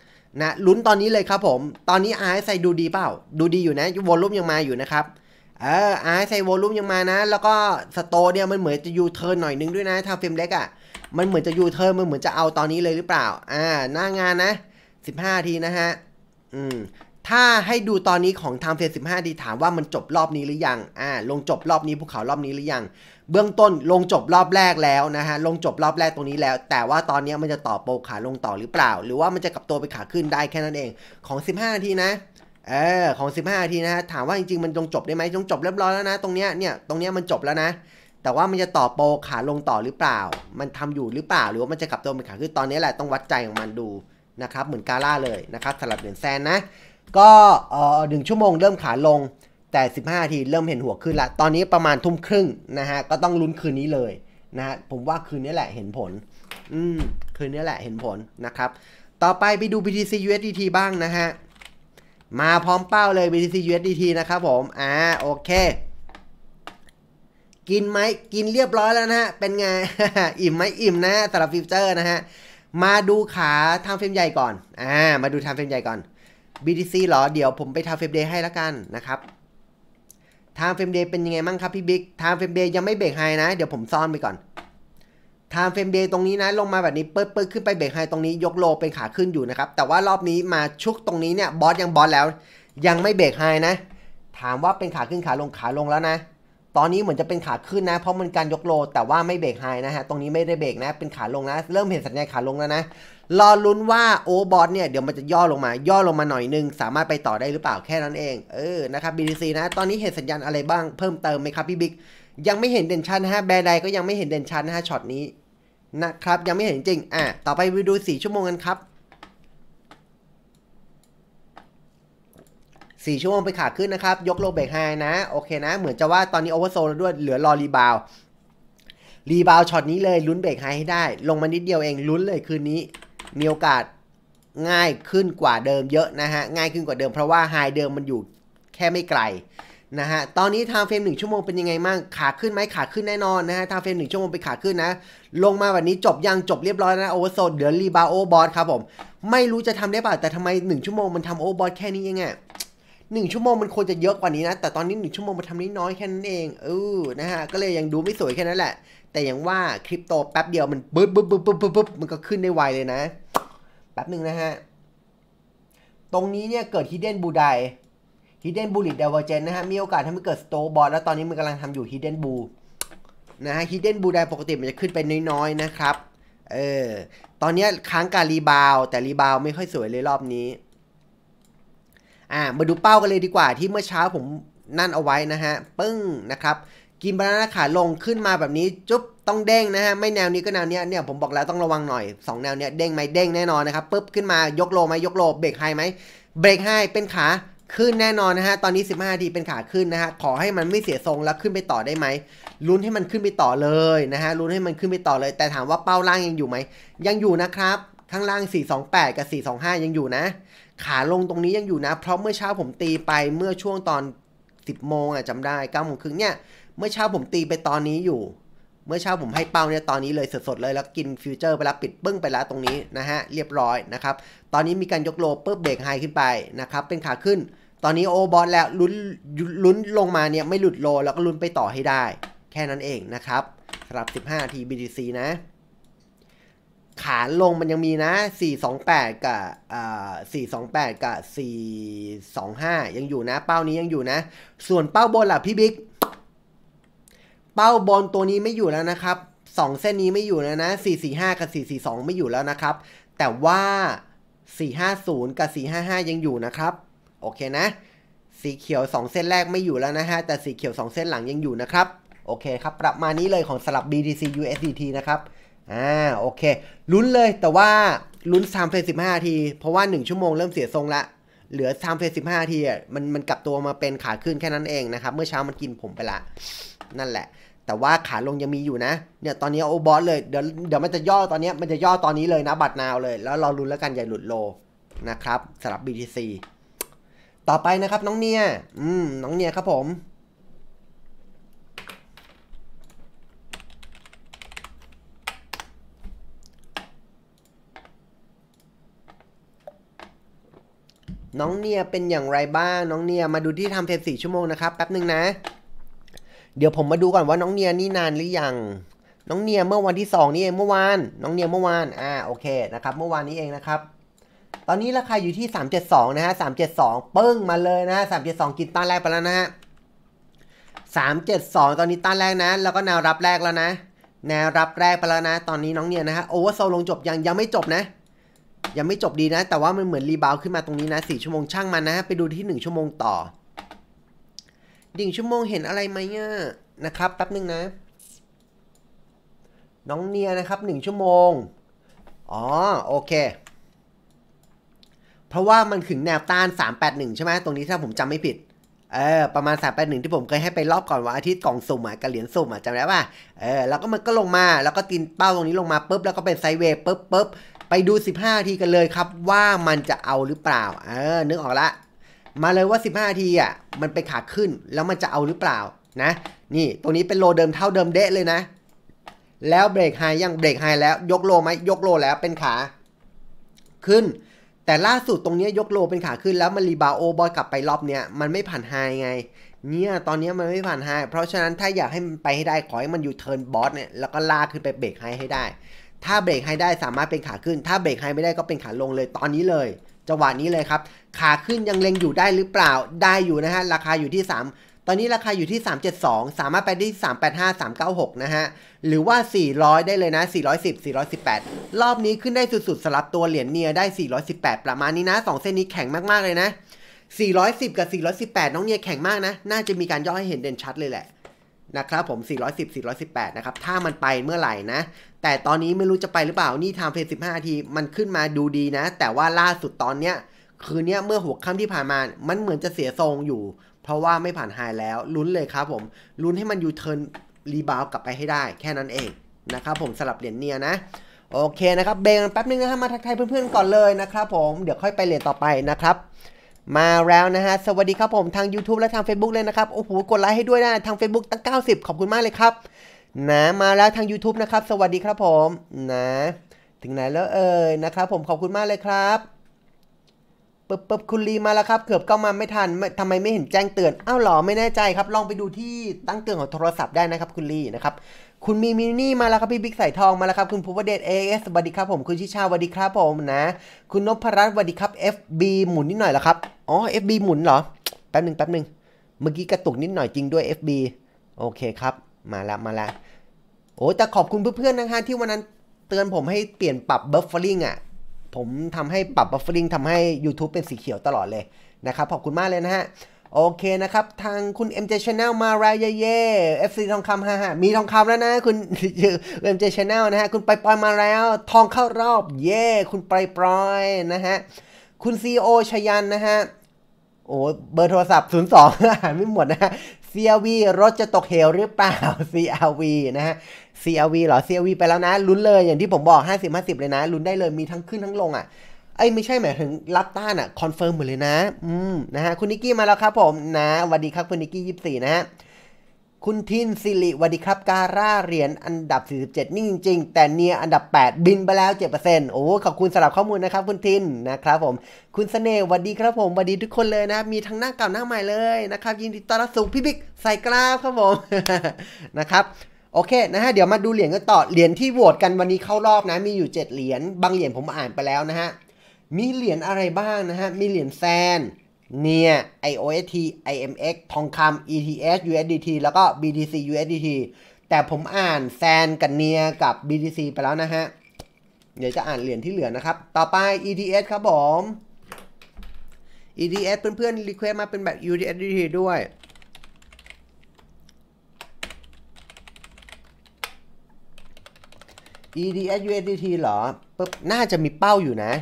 นะลุ้นตอนนี้เลยครับผม ตอนนี้อ์ไซดูดีเปล่า ดูดีอยู่นะวอลลุ่มยังมาอยู่นะครับเออ RSI วอลลุ่มยังมานะแล้วก็สโตเนี่ยมันเหมือนจะยูเทิร์นหน่อยนึงด้วยนะทางเฟรมเล็กอะ่ะมันเหมือนจะยูเทิร์นมันเหมือนจะเอาตอนนี้เลยหรือเปล่า อ่าหน้างานนะ 15ทีนะฮะอืมถ้าให้ดูตอนนี้ของทางเฟสสิบห้าดีถามว่ามันจบรอบนี้หรือยังอ่า ลงจบรอบนี้ภูเขารอบนี้หรือยัง เบื้องต้นลงจบรอบแรกแล้วนะฮะ ลงจบรอบแรกตรงนี้แล้ว แต่ว่าตอนนี้มันจะต่อโปรขาลงต่อหรือเปล่า หรือว่ามันจะกลับตัวไปขาขึ้นได้แค่นั้นเอง ของ 15 นาทีนะ เออ ของ 15 นาทีนะฮะถามว่าจริงๆ มันลงจบได้ไหมลงจบเรียบร้อยแล้วนะ ตรงเนี้ย เนี่ย ตรงเนี้ยมันจบแล้วนะ แต่ว่ามันจะต่อโปรขาลงต่อหรือเปล่า มันทำอยู่หรือเปล่า หรือว่ามันจะกลับตัวไปขาขึ้น ตอนนี้แหละต้องวัดใจของมันดูนะครับเหมือนกาล่าเลยนะครับสำหรับเหรียญแซนนะก็หนึ่งชั่วโมงเริ่มขาลง แต่ 15นาทีเริ่มเห็นหัวขึ้นละ ตอนนี้ประมาณทุ่มครึ่งนะฮะ ก็ต้องลุ้นคืนนี้เลยนะฮะ ผมว่าคืนนี้แหละเห็นผล อืม คืนนี้แหละเห็นผลนะครับ ต่อไปไปดู BTC USDT บ้างนะฮะ มาพร้อมเป้าเลย BTC USDT นะครับผม อ่า โอเค กินไหมกินเรียบร้อยแล้วนะฮะ เป็นไง อิ่มไหมอิ่มนะสำหรับฟิวเจอร์นะฮะ มาดูขาทางเฟรมใหญ่ก่อน อ่า มาดูทางเฟรมใหญ่ก่อน BTC หรอเดี๋ยวผมไปทำเฟมเดย์ให้ละกันนะครับทาเฟมเดย์เป็นยังไงมั่งครับพี่บิ๊กทาเฟมเดย์ยังไม่เบรกไฮนะเดี๋ยวผมซ่อนไปก่อนทาเฟมเดย์ตรงนี้นะลงมาแบบนี้เปิดเปิดขึ้นไปเบรกไฮตรงนี้ยกโลเป็นขาขึ้นอยู่นะครับแต่ว่ารอบนี้มาชุกตรงนี้เนี่ยบอสยังบอสแล้ว ยังไม่เบรกไฮนะ ถามว่าเป็นขาขึ้นขาลงขาลงแล้วนะ ตอนนี้เหมือนจะเป็นขาขึ้นนะ เพราะมันการยกโล แต่ว่าไม่เบรกไฮนะฮะตรงนี้ไม่ได้เบรกนะเป็นขาลงนะเริ่มเห็นสัญญาณขาลงแล้วนะรอลุ้นว่าโอบอทเนี่ย เดี๋ยวมันจะย่อลงมา ย่อลงมาหน่อยนึง สามารถไปต่อได้หรือเปล่าแค่นั้นเอง เออนะครับ BTC นะ ตอนนี้เห็นสัญญาณอะไรบ้างเพิ่มเติมไหมครับ พี่บิ๊กยังไม่เห็นเด่นชัดนะฮะ แบรไดก็ยังไม่เห็นเด่นชัดนะฮะช็อตนี้นะครับ ยังไม่เห็นจริง อ่ะ ต่อไปไปดู 4 ชั่วโมงกันครับ 4 ชั่วโมงไปขาขึ้นนะครับ ยกโลเบรกไฮนะโอเคนะ เหมือนจะว่าตอนนี้โอเวอร์โซลด้วยเหลือรอรีบาวรีบาวช็อตนี้เลยลุ้นเบรกไฮให้ได้ ลงมานิดเดียวเองลุ้นเลยคืนนี้มีโอกาสง่ายขึ้นกว่าเดิมเยอะนะฮะ ง่ายขึ้นกว่าเดิมเพราะว่าไฮเดิมมันอยู่แค่ไม่ไกล นะฮะ ตอนนี้ทางเฟรมหนึ่งชั่วโมงเป็นยังไงบ้างขาขึ้นไหมขาขึ้นแน่นอนนะฮะ ทางเฟรมหนึ่งชั่วโมงไปขาขึ้นนะลงมาแบบนี้จบยังจบเรียบร้อยนะโอเวอร์โซดเดือนรีบาโอบอสครับผม ไม่รู้จะทำได้ป่ะ แต่ทำไมหนึ่งชั่วโมงมันทำโอเวอร์บอสแค่นี้ยังไงหนึ่งชั่วโมงมันควรจะเยอะกว่านี้นะ แต่ตอนนี้หนึ่งชั่วโมงมันทำนิดน้อยแค่นั้นเอง เออ นะฮะ ก็เลยยังดูไม่สวยแค่นั้นแหละ แต่อย่างว่าคริปโตแป๊บเดียวมันบึ๊บบึ๊บบึ๊บบึ๊บบึ๊บมันก็ขึ้นได้ไวเลยนะ แป๊บหนึ่งนะฮะ ตรงนี้เนี่ยเกิดฮิดเด้นบูไดฮิดเด้นบูริดเด d i v e r g e n นะฮะ มีโอกาสทำให้เกิดสโตบอลแล้วตอนนี้มันกำลังทำอยู่ฮิดเด้นบูนะฮะฮิดเด้นบูไดปกติมันจะขึ้นไปน้อยๆนะครับเออตอนนี้ค้างการรีบาวแต่รีบาวไม่ค่อยสวยเลยรอบนี้อ่ามาดูเป้ากันเลยดีกว่าที่เมื่อเช้าผมนั่นเอาไว้นะฮะปึ้งนะครับกินบานาน่าขาลงขึ้นมาแบบนี้จุ๊บต้องเด้งนะฮะไม่แนวนี้ก็แนวเนี้ยเนี่ยผมบอกแล้วต้องระวังหน่อย2แนวเนี้ยเด้งไหมเด้งแน่นอนนะครับปึ๊บ ขึ้นมายกโลไหมยกโลเบรกไฮไหมเบรกไฮเป็นขาขึ้นแน่นอนนะฮะตอนนี้ 15นาทีเป็นขาขึ้นนะฮะขอให้มันไม่เสียทรงแล้วขึ้นไปต่อได้ไหมลุ้นให้มันขึ้นไปต่อเลยนะฮะลุ้นให้มันขึ้นไปต่อเลยแต่ถามว่าเป้าล่างยังอยู่ไหมยังอยู่นะครับข้างล่าง 428 กับ 425 ยังอยู่นะขาลงตรงนี้ยังอยู่นะเพราะเมื่อเช้าผมตีไปเมื่อช่วงตอน10โมงอ่ะจำได้9โมงครึ่งเนี่ยเมื่อเช้าผมตีไปตอนนี้อยู่เมื่อเช้าผมให้เป้าเนี่ยตอนนี้เลยสดๆเลยแล้วกินฟิวเจอร์ไปแล้วปิดปึ้งไปแล้วตรงนี้นะฮะเรียบร้อยนะครับตอนนี้มีการยกโลปป๊บเบรกไฮขึ้นไปนะครับเป็นขาขึ้น ตอนนี้โอบอลแล้วลุ้นลุ้นลงมาเนี่ยไม่หลุดโลแล้วก็ลุ้นไปต่อให้ได้ แค่นั้นเองนะครับสำหรับ 15ที BTC นะขาลงมันยังมีนะ 428 กับอ่า428 กับ 425 ยังอยู่นะ เป้านี้ยังอยู่นะ ส่วนเป้าบนล่ะพี่บิ๊ก เป้าบนตัวนี้ไม่อยู่แล้วนะครับ 2 เส้นนี้ไม่อยู่แล้วนะ 445 กับ 442 ไม่อยู่แล้วนะครับ แต่ว่า 450 กับ 455 ยังอยู่นะครับ โอเคนะ สีเขียว 2 เส้นแรกไม่อยู่แล้วนะฮะ แต่สีเขียว2 เส้นหลังยังอยู่นะครับ โอเคครับประมาณนี้เลยของสลับ BTC USDT นะครับอ่าโอเคลุ้นเลยแต่ว่าลุ้นสามเฟสสิบห้าที เพราะว่าหนึ่งชั่วโมงเริ่มเสียทรงละเหลือสามเฟสสิบห้าทีมันมันกลับตัวมาเป็นขาขึ้นแค่นั้นเองนะครับ เมื่อเช้ามันกินผมไปละนั่นแหละ แต่ว่าขาลงยังมีอยู่นะเนี่ยตอนนี้โอบอสเลย เดี๋ยวเดี๋ยวมันจะย่อตอนนี้ มันจะย่อตอนนี้เลยนะบัตรนาวเลย แล้วรอลุ้นแล้วกันอย่าหลุดโลนะครับสำหรับ BTC ต่อไปนะครับน้องเนียอืมน้องเนียครับผมน้องเนียเป็นอย่างไรบ้างน้องเนียมาดูที่ทำเพจสี่ชั่วโมงนะครับแป๊บหนึ่งนะเดี๋ยวผมมาดูก่อนว่าน้องเนียนี่นานหรือยังน้องเนียเมื่อวันที่สองนี่เอง เมื่อวาน น้องเนียเมื่อวานอ่าโอเคนะครับเมื่อวานนี้เองนะครับ ตอนนี้ราคาอยู่ที่372 นะฮะ 372เปิ้งมาเลยนะฮะ372กินต้านแรกไปแล้วนะฮะ372 ตอนนี้ต้านแรกนะแล้วก็แนวรับแรกแล้วนะแนวรับแรกไปแล้วนะตอนนี้น้องเนียนะฮะโอเวอร์โซลงจบยัง ยังไม่จบนะยังไม่จบดีนะ แต่ว่ามันเหมือนรีบาวขึ้นมาตรงนี้นะสี่ชั่วโมงช่างมันนะไปดูที่หนึ่งชั่วโมงต่อดิ่งชั่วโมงเห็นอะไรไหมเนี่ยนะครับแป๊บนึงนะ น้องเนียนะครับหนึ่งชั่วโมง อ๋อโอเค เพราะว่ามันถึงแนวต้าน 381 ใช่ไหมตรงนี้ถ้าผมจำไม่ผิด เออ ประมาณ 381 ที่ผมเคยให้ไปรอบก่อนวันอาทิตย์กล่องสุ่มอ่ะกระเหรียญสุ่มอ่ะจำได้ป่ะเออแล้วก็มันก็ลงมาแล้วก็ตีนเป้าตรงนี้ลงมาปุ๊บแล้วก็เป็นไซเวย์ปุ๊บปุ๊บไปดู 15ทีกันเลยครับว่ามันจะเอาหรือเปล่า เออนึกออกละ มาเลยว่า 15ทีอ่ะมันไปขาขึ้นแล้วมันจะเอาหรือเปล่านะ นี่ตรงนี้เป็นโลเดิมเท่าเดิมเดะเลยนะ แล้วเบรกไฮยังเบรกไฮแล้วยกโลไหมยกโลแล้วเป็นขา ขึ้น แต่ล่าสุดตรงนี้ยกโลเป็นขาขึ้น แล้วมันรีบาวโอบอยกลับไปรอบเนี้ยมันไม่ผ่านไฮไง เนี่ยตอนนี้มันไม่ผ่านไฮเพราะฉะนั้นถ้าอยากให้มันไปให้ได้ขอให้มันอยู่เทิร์นบอสเนี่ยแล้วก็ลากขึ้นไปเบรกไฮให้ได้ถ้าเบรกให้ได้สามารถเป็นขาขึ้น ถ้าเบรกให้ไม่ได้ก็เป็นขาลงเลยตอนนี้เลยจังหวะนี้เลยครับ ขาขึ้นยังเล็งอยู่ได้หรือเปล่าได้อยู่นะฮะราคาอยู่ที่ 3 ตอนนี้ราคาอยู่ที่ 372 สามารถไปที่385 396นะฮะหรือว่า 400 ได้เลยนะ410 418 รอบนี้ขึ้นได้สุด ๆสลับตัวเหรียญเนียได้418ประมาณนี้นะ 2เส้นนี้แข็งมากๆเลยนะ 410 กับ418น้องเนียแข็งมากนะ น่าจะมีการย่อให้เห็นเด่นชัดเลยแหละนะครับผม 410 418 นะครับ ถ้ามันไปเมื่อไหร่นะ แต่ตอนนี้ไม่รู้จะไปหรือเปล่า นี่ทำเฟส15 นาที มันขึ้นมาดูดีนะ แต่ว่าล่าสุดตอนเนี้ย คืนเนี้ย เมื่อหัวค่ำที่ผ่านมา มันเหมือนจะเสียทรงอยู่ เพราะว่าไม่ผ่านไฮแล้ว ลุ้นเลยครับผม ลุ้นให้มันยูเทิร์นรีบาวกลับไปให้ได้ แค่นั้นเอง นะครับผมสลับเหรียญเนียนะ โอเคนะครับ เบงกแป๊บนึงนะฮะมาทักทายเพื่อนๆก่อนเลยนะครับผม เดี๋ยวค่อยไปเหรียญต่อไปนะครับมาแล้วนะฮะสวัสดีครับผมทาง YouTube และทาง Facebook เลยนะครับโอ้โหกดไลค์ให้ด้วยนะทาง Facebook ตั้ง90 ขอบคุณมากเลยครับ นะมาแล้วทาง YouTube นะครับสวัสดีครับผมนะ ถึงไหนแล้วเอ่ยนะครับผมขอบคุณมากเลยครับปึ๊บป๊บคุณลีมาแล้วครับเกือบก็มาไม่ทันทำไมไม่เห็นแจ้งเตือนอ้าวหรอไม่แน่ใจครับ ลองไปดูที่ตั้งเตือนของโทรศัพท์ได้นะครับคุณลีนะครับคุณมีมินี่มาแล้วครับพี่บิ๊กสายทองมาแล้วครับ คุณภูวเดชเอเอสวัสดีครับ ผม คุณชิชาวัสดีครับผมนะ คุณนพรัตน์วัสดีครับ FB หมุนนิดหน่อยเหรอครับ อ๋อ FB หมุนเหรอ แป๊บหนึ่งแป๊บหนึ่งเมื่อกี้กระตุกนิดหน่อยจริงด้วย FB โอเคครับมาแล้วมาแล้วโอ้แต่ขอบคุณเพื่อนๆนะฮะที่วันนั้นเตือนผมให้เปลี่ยนปรับบัฟเฟอริงอ่ะผมทำให้ปรับบัฟเฟอริงทำให้ YouTube เป็นสีเขียวตลอดเลยนะครับขอบคุณมากเลยนะฮะโอเคนะครับ ทางคุณ MJ Channel มาแล้วเย่เอฟซีทองคำฮ่าฮ่ามีทองคำแล้วนะคุณ MJ Channel นะฮะ คุณปอยปอยมาแล้ว ทองเข้ารอบ เย่คุณปอยปอยนะฮะ คุณซีโอชยันนะฮะ โอ้ เบอร์โทรศัพท์ 02อ่านไม่หมดนะฮะ CRV รถจะตกเหวหรือเปล่า CRV นะฮะ CRV เหรอ CRV ไปแล้วนะ ลุ้นเลยอย่างที่ผมบอก 50-50 เลยนะ ลุ้นได้เลย มีทั้งขึ้นทั้งลงอ่ะไอ้ไม่ใช่หมายถึงรับต้านอะคอนเฟิร์มหมดเลยนะอืมนะฮะคุณนิกกี้มาแล้วครับผมนะสวัสดีครับคุณนิกกี้ยี่สี่นะฮะคุณทินสิริวัสดีครับการ่าเหรียญอันดับ47นิ่งจริงแต่เนียอันดับ 8 บินไปแล้ว7%โอ้ขอบคุณสำหรับข้อมูลนะครับคุณทินนะครับผม คุณสเสน่ห์วัสดีครับผมวัสดีทุกคนเลยนะ มีทั้งหน้าเก่าหน้าใหม่เลยนะครับยินดีต้อนรับสู่พี่บิ๊กใส่กราฟครับผมนะครับโอเคนะฮะเดี๋ยวมาดูเหรียญกันต่อเหรียญที่โหวตกันวันนี้เข้ารอบนะ มีอยู่7เหรียญบางเหรียญผมอ่านไปแล้วนะฮะมีเหรียญอะไรบ้างนะฮะ มีเหรียญแซน เนีย IOST IMX ทองคำ ETH USDT แล้วก็ BTC USDT แต่ผมอ่านแซนกับเนียกับ BTC ไปแล้วนะฮะ เดี๋ยวจะอ่านเหรียญที่เหลือนะครับ ต่อไป ETH ครับผม ETH เพื่อนๆรีเควสมาเป็นแบบ USDT ด้วยอ EDS USDT เหรอปึ๊บ น่าจะมีเป้าอยู่นะ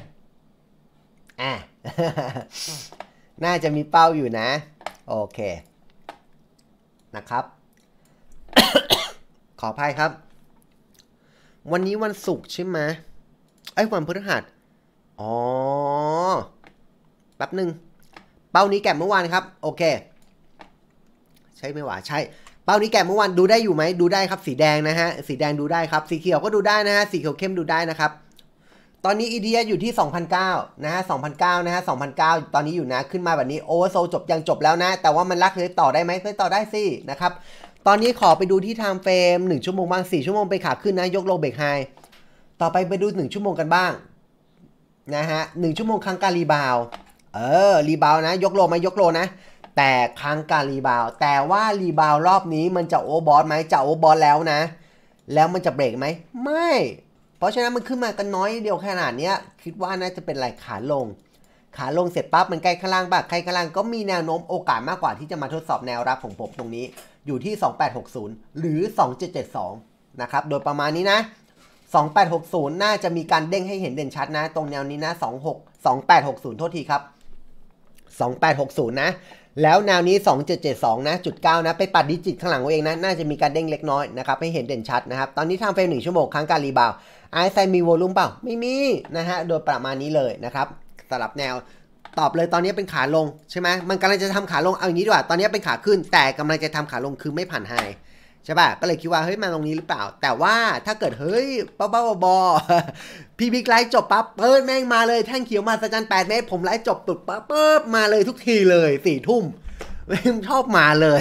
อ่ะน่าจะมีเป้าอยู่นะ โอเคนะครับ ขออภัยครับ วันนี้วันศุกร์ใช่ไหมไอ้วันพฤหัสอ๋อแป๊บหนึ่งเป้านี้แกะเมื่อวานครับโอเค ใช่ไหมวะใช่เป้านี้แกะเมื่อวานดูได้อยู่ไหมดูได้ครับสีแดงนะฮะ สีแดงดูได้ครับสีเขียวก็ดูได้นะฮะ สีเขียวเข้มดูได้นะครับตอนนี้อีเดียอยู่ที่ 2009นะฮะ2009นะฮะ2009 ตอนนี้อยู่นะ ขึ้นมาแบบนี้โอเวอร์โซจบยังจบแล้วนะ แต่ว่ามันรักเลยต่อได้ไหมเลยต่อ ได้สินะครับตอนนี้ขอไปดูที่ไทม์เฟรม1ชั่วโมงบ้าง4ชั่วโมงไปขาขึ้นนะยกโลเบรกไฮต่อไปไปดู 1 ชั่วโมงกันบ้างนะฮะหชั่วโมงครั้งการรีบาวเออรีบาวนะ ยกโลไหมยกโลนะ แต่ครั้งการรีบาวแต่ว่ารีบาวรอบนี้มันจะโอบอสไหมจะโอบอสแล้วนะ แล้วมันจะเบรกไหมไม่ราะฉะนั้นมันขึ้นมากันน้อยเดียวขนาดนี้คิดว่าน่าจะเป็นไหลขาลง ขาลงเสร็จปั๊บมันใกล้ข้างล่างปะใกล้ข้างล่างก็มีแนวโน้มโอกาสมากกว่าที่จะมาทดสอบแนวรับของผมตรงนี้อยู่ที่ 2860หรือ2772นะครับโดยประมาณนี้นะ 2860 น่าจะมีการเด้งให้เห็นเด่นชัดนะตรงแนวนี้นะ26 2860โทษทีครับ2860นะแล้วแนวนี้2772นะจุด9นะไปปัดดิจิต ข้างหลังเอาเองนะน่าจะมีการเด้งเล็กน้อยนะครับให้เห็นเด่นชัดนะครับตอนนี้ทางเฟรม1ชั่วโมงครั้งการรีบาวไอไซมีโวลุ่มเปล่าไม่มีนะฮะโดยประมาณนี้เลยนะครับสลับแนวตอบเลยตอนนี้เป็นขาลงใช่ไหมมันกำลังจะทำขาลงเอาอย่างนี้ดีกว่าตอนนี้เป็นขาขึ้นแต่กำลังจะทำขาลงคือไม่ผ่านไฮใช่ป่ะก็เลยคิดว่าเฮ้ยมาตรงนี้หรือเปล่า แต่ว่าถ้าเกิดเฮ้ยบ้าบ้าบอพี่บิ๊กไลฟ์จบปั๊บเปิดแม่งมาเลย แท่งเขียวมาสะจันแปดเมตรผมไลฟ์จบปุ๊บปั๊บเปิดมาเลยทุกทีเลยสี่ทุ่มชอบมาเลย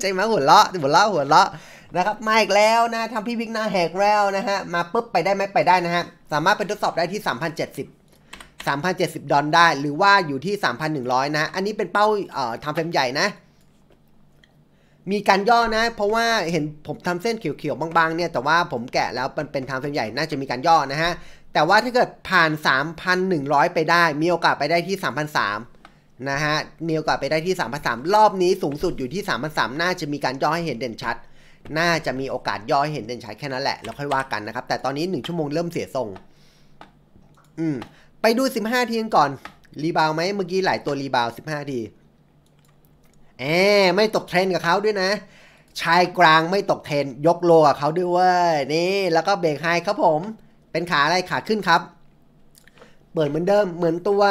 ใจมาหัวเราะหัวเราะหัวเราะนะครับมาอีกแล้วนะทำพี่วิกหน้าแหกแล้วนะฮะมาปุ๊บไปได้ไหมไปได้นะฮะ สามารถไปทดสอบได้ที่ 3,070 3,070 ดอลได้หรือว่าอยู่ที่ 3,100นะอันนี้เป็นเป้าเอ่อทำเฟรมใหญ่นะมีการย่อนะเพราะว่าเห็นผมทำเส้นเขียวๆบางๆเนี่ย แต่ว่าผมแกะแล้วมันเป็นทำเฟรมใหญ่ น่าจะมีการย่อนะฮะ แต่ว่าถ้าเกิดผ่าน 3,100 ไปได้มีโอกาสไปได้ที่3,003นะฮะมีโอกาสไปได้ที่3,003รอบนี้สูงสุดอยู่ที่3,003น่าจะมีการย่อให้เห็นเด่นชัดน่าจะมีโอกาสย่อยเห็นเด่นชัยแค่นั้นแหละแล้วค่อยว่ากันนะครับแต่ตอนนี้1ชั่วโมงเริ่มเสียทรงอืมไปดู15ทีาทีก่อน รีบาวไหมเมื่อกี้หลายตัวรีบาว15ทีแอไม่ตกเทรนกับเขาด้วยนะ ชายกลางไม่ตกเทรนยกโลกับเขาด้วยเว้ยนี่ แล้วก็เบรกไฮครับผม เป็นขาอะไรขาขึ้นครับ เปิดเหมือนเดิมเหมือนตัว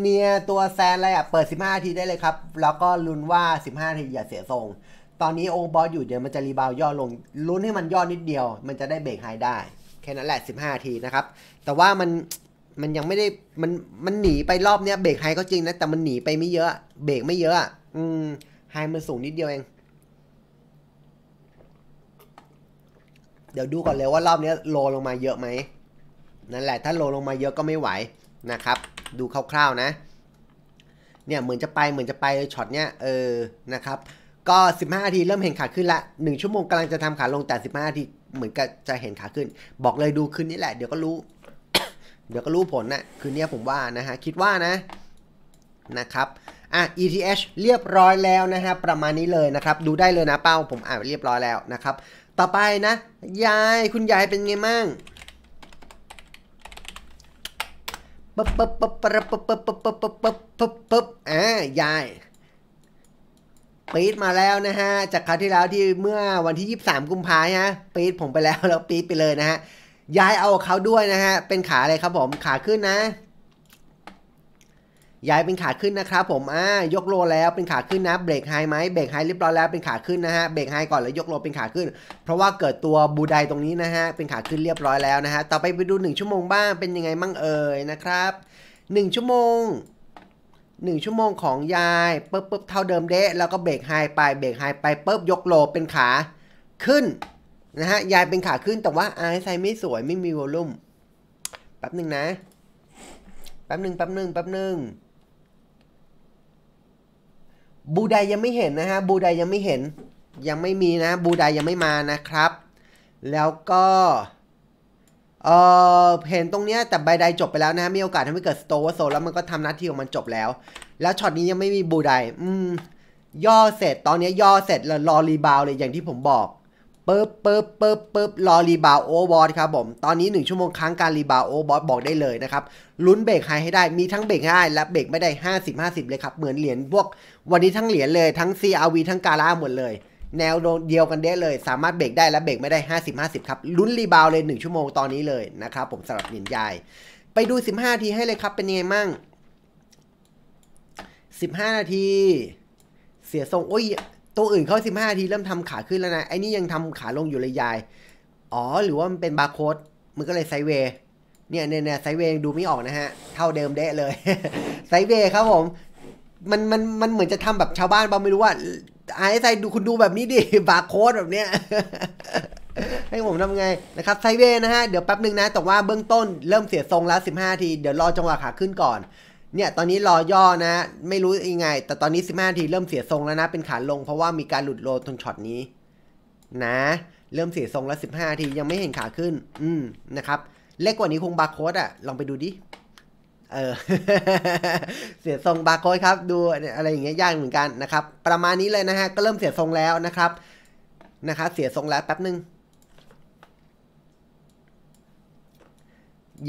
เนียตัวแซนอะไรอะเปิด 15ทีได้เลยครับ แล้วก็ลุ้นว่า 15ทีอย่าเสียทรงตอนนี้โอบอลอยู่เดี๋ยวมันจะรีบาวย่อลงลุ้นให้มันย่อนิดเดียว มันจะได้เบรกไฮได้ แค่นั้นแหละ15ทีนะครับแต่ว่ามันมันยังไม่ได้มันมันหนีไปรอบเนี้ยเบรกไฮก็จริงนะแต่มันหนีไปไม่เยอะเบรกไม่เยอะอืมไฮมันสูงนิดเดียวเอง เดี๋ยวดูก่อนเลยว่ารอบนี้โลลงมาเยอะไหมนั่นแหละถ้าโลลงมาเยอะก็ไม่ไหวนะครับ ดูคร่าวๆนะ เนี่ยเหมือนจะไปเหมือนจะไปช็อตเนี้ยเออนะครับก็15นาทีเริ่มเห็นขาขึ้นละ1ชั่วโมงกำลังจะทำขาลงแต่15นาทีเหมือนกับจะเห็นขาขึ้น บอกเลยดูคืนนี้แหละเดี๋ยวก็รู้เดี๋ยวก็รู้ผลนะ่ะคืนนี้ผมว่านะฮะคิดว่านะนะครับอ่ะ ETH เรียบร้อยแล้วนะฮะประมาณนี้เลยนะครับดูได้เลยนะเป้าผมอ่านเรียบร้อยแล้วนะครับต่อไปนะยายคุณยายเป็นไงมั่งปึ๊บปึ๊บปึ๊บปึ๊บปึ๊บปึ๊บปึ๊บปึ๊บปึ๊บอ่ายายปี๊ดมาแล้วนะฮะ จากคราวที่แล้วที่เมื่อวันที่ 23 กุมภาพันธ์ฮะ ปี๊ดผมไปแล้วแล้วปี๊ดไปเลยนะฮะ ย้ายเอาเขาด้วยนะฮะ เป็นขาอะไรครับผม ขาขึ้นนะ ย้ายเป็นขาขึ้นนะครับผมอ่ายกโลแล้ว เป็นขาขึ้นนะ เบรกไฮไหมเบรกไฮเรียบร้อยแล้ว เป็นขาขึ้นนะฮะ เบรกไฮก่อนแล้วยกโลเป็นขาขึ้น เพราะว่าเกิดตัวบูไดตรงนี้นะฮะ เป็นขาขึ้นเรียบร้อยแล้วนะฮะ ต่อไปไปดู1ชั่วโมงบ้าง เป็นยังไงมั่งเอ่ยนะครับ1ชั่วโมง1 ชั่วโมงของยายปุ๊บปุ๊บเท่าเดิมเดะแล้วก็เบรกไฮไปเบรกไฮไปปุ๊บยกโลเป็นขาขึ้นนะฮะยายเป็นขาขึ้นแต่ว่าไอซ์ไซไม่สวยไม่มีวอลลุ่มแป๊บหนึ่งนะ แป๊บหนึ่งแป๊บหนึ่งแป๊บหนึ่งบูไดยังไม่เห็นนะฮะบูไดยังไม่เห็นยังไม่มีนะบูไดยังไม่มานะครับ แล้วก็เออเห็นตรงเนี้ยแต่ใบใดจบไปแล้วนะมีโอกาสทำให้เกิดสโตวโซแล้วมันก็ทำหน้าที่ของมันจบแล้ว แล้วช็อตนี้ยังไม่มีบูไดอืมย่อเสร็จตอนนี้ย่อเสร็จแล้วรอรีบาวเลยอย่างที่ผมบอกปึ๊บปึ๊บปึ๊บปึ๊บรอรีบาวโอเวอร์บอทครับผมตอนนี้1 ชั่วโมงค้างการรีบาวโอเวอร์บอทบอกได้เลยนะครับลุ้นเบรกไฮให้ได้มีทั้งเบรกง่าได้และเบรกไม่ได้ 50 50 เลยครับเหมือนเหรียญพวกวันนี้ทั้งเหรียญเลยทั้ง CRV ทั้งกาล่าหมดเลยแนวเดียวกันเด้เลย สามารถเบรกได้และเบรกไม่ได้50-50ครับลุ้นรีบาวเลย 1 ชั่วโมงตอนนี้เลยนะครับ ผมสำหรับหยินหญ่ไปดู 15ทีให้เลยครับเป็นยังไงมั่ง15นาที เสียทรงโอ้ย ตัวอื่นเข้า 15นาทีเริ่มทำขาขึ้นแล้วนะ ไอ้นี่ยังทำขาลงอยู่เลยยาย อ๋อหรือว่ามันเป็นบาร์โค้ดมันก็เลยไซเวย์เนี่ยเนี่ยไซเวย์ดูไม่ออกนะฮะ เท่าเดิมเด้เลยไซเวย์ครับผมมันมันมันเหมือนจะทำแบบชาวบ้านเราไม่รู้ว่าไอ้ไซดูคุณดูแบบนี้ดิบาร์โค้ดแบบเนี้ยให้ผมทำไงนะครับไซเวนะฮะเดี๋ยวแป๊บหนึ่งนะ แต่ว่าเบื้องต้นเริ่มเสียทรงแล้ว 15 ทีเดี๋ยวรอจังหวะขาขึ้นก่อน เนี่ย ตอนนี้รอย่อนะ ไม่รู้ยังไง แต่ตอนนี้ 15 ที เริ่มเสียทรงแล้วนะ เป็นขาลงเพราะว่ามีการหลุดโลตรงช็อตนี้นะเริ่มเสียทรงแล้ว 15 ทียังไม่เห็นขาขึ้น อืมนะครับ เล็กกว่านี้คงบาร์โค้ดอะลองไปดูดิเออเสียทรงบาร์โค้ดครับ ดูอะไรอย่างเงี้ยยากเหมือนกันนะครับ ประมาณนี้เลยนะฮะก็เริ่มเสียทรงแล้วนะครับนะครับเสียทรงแล้วแป๊บนึง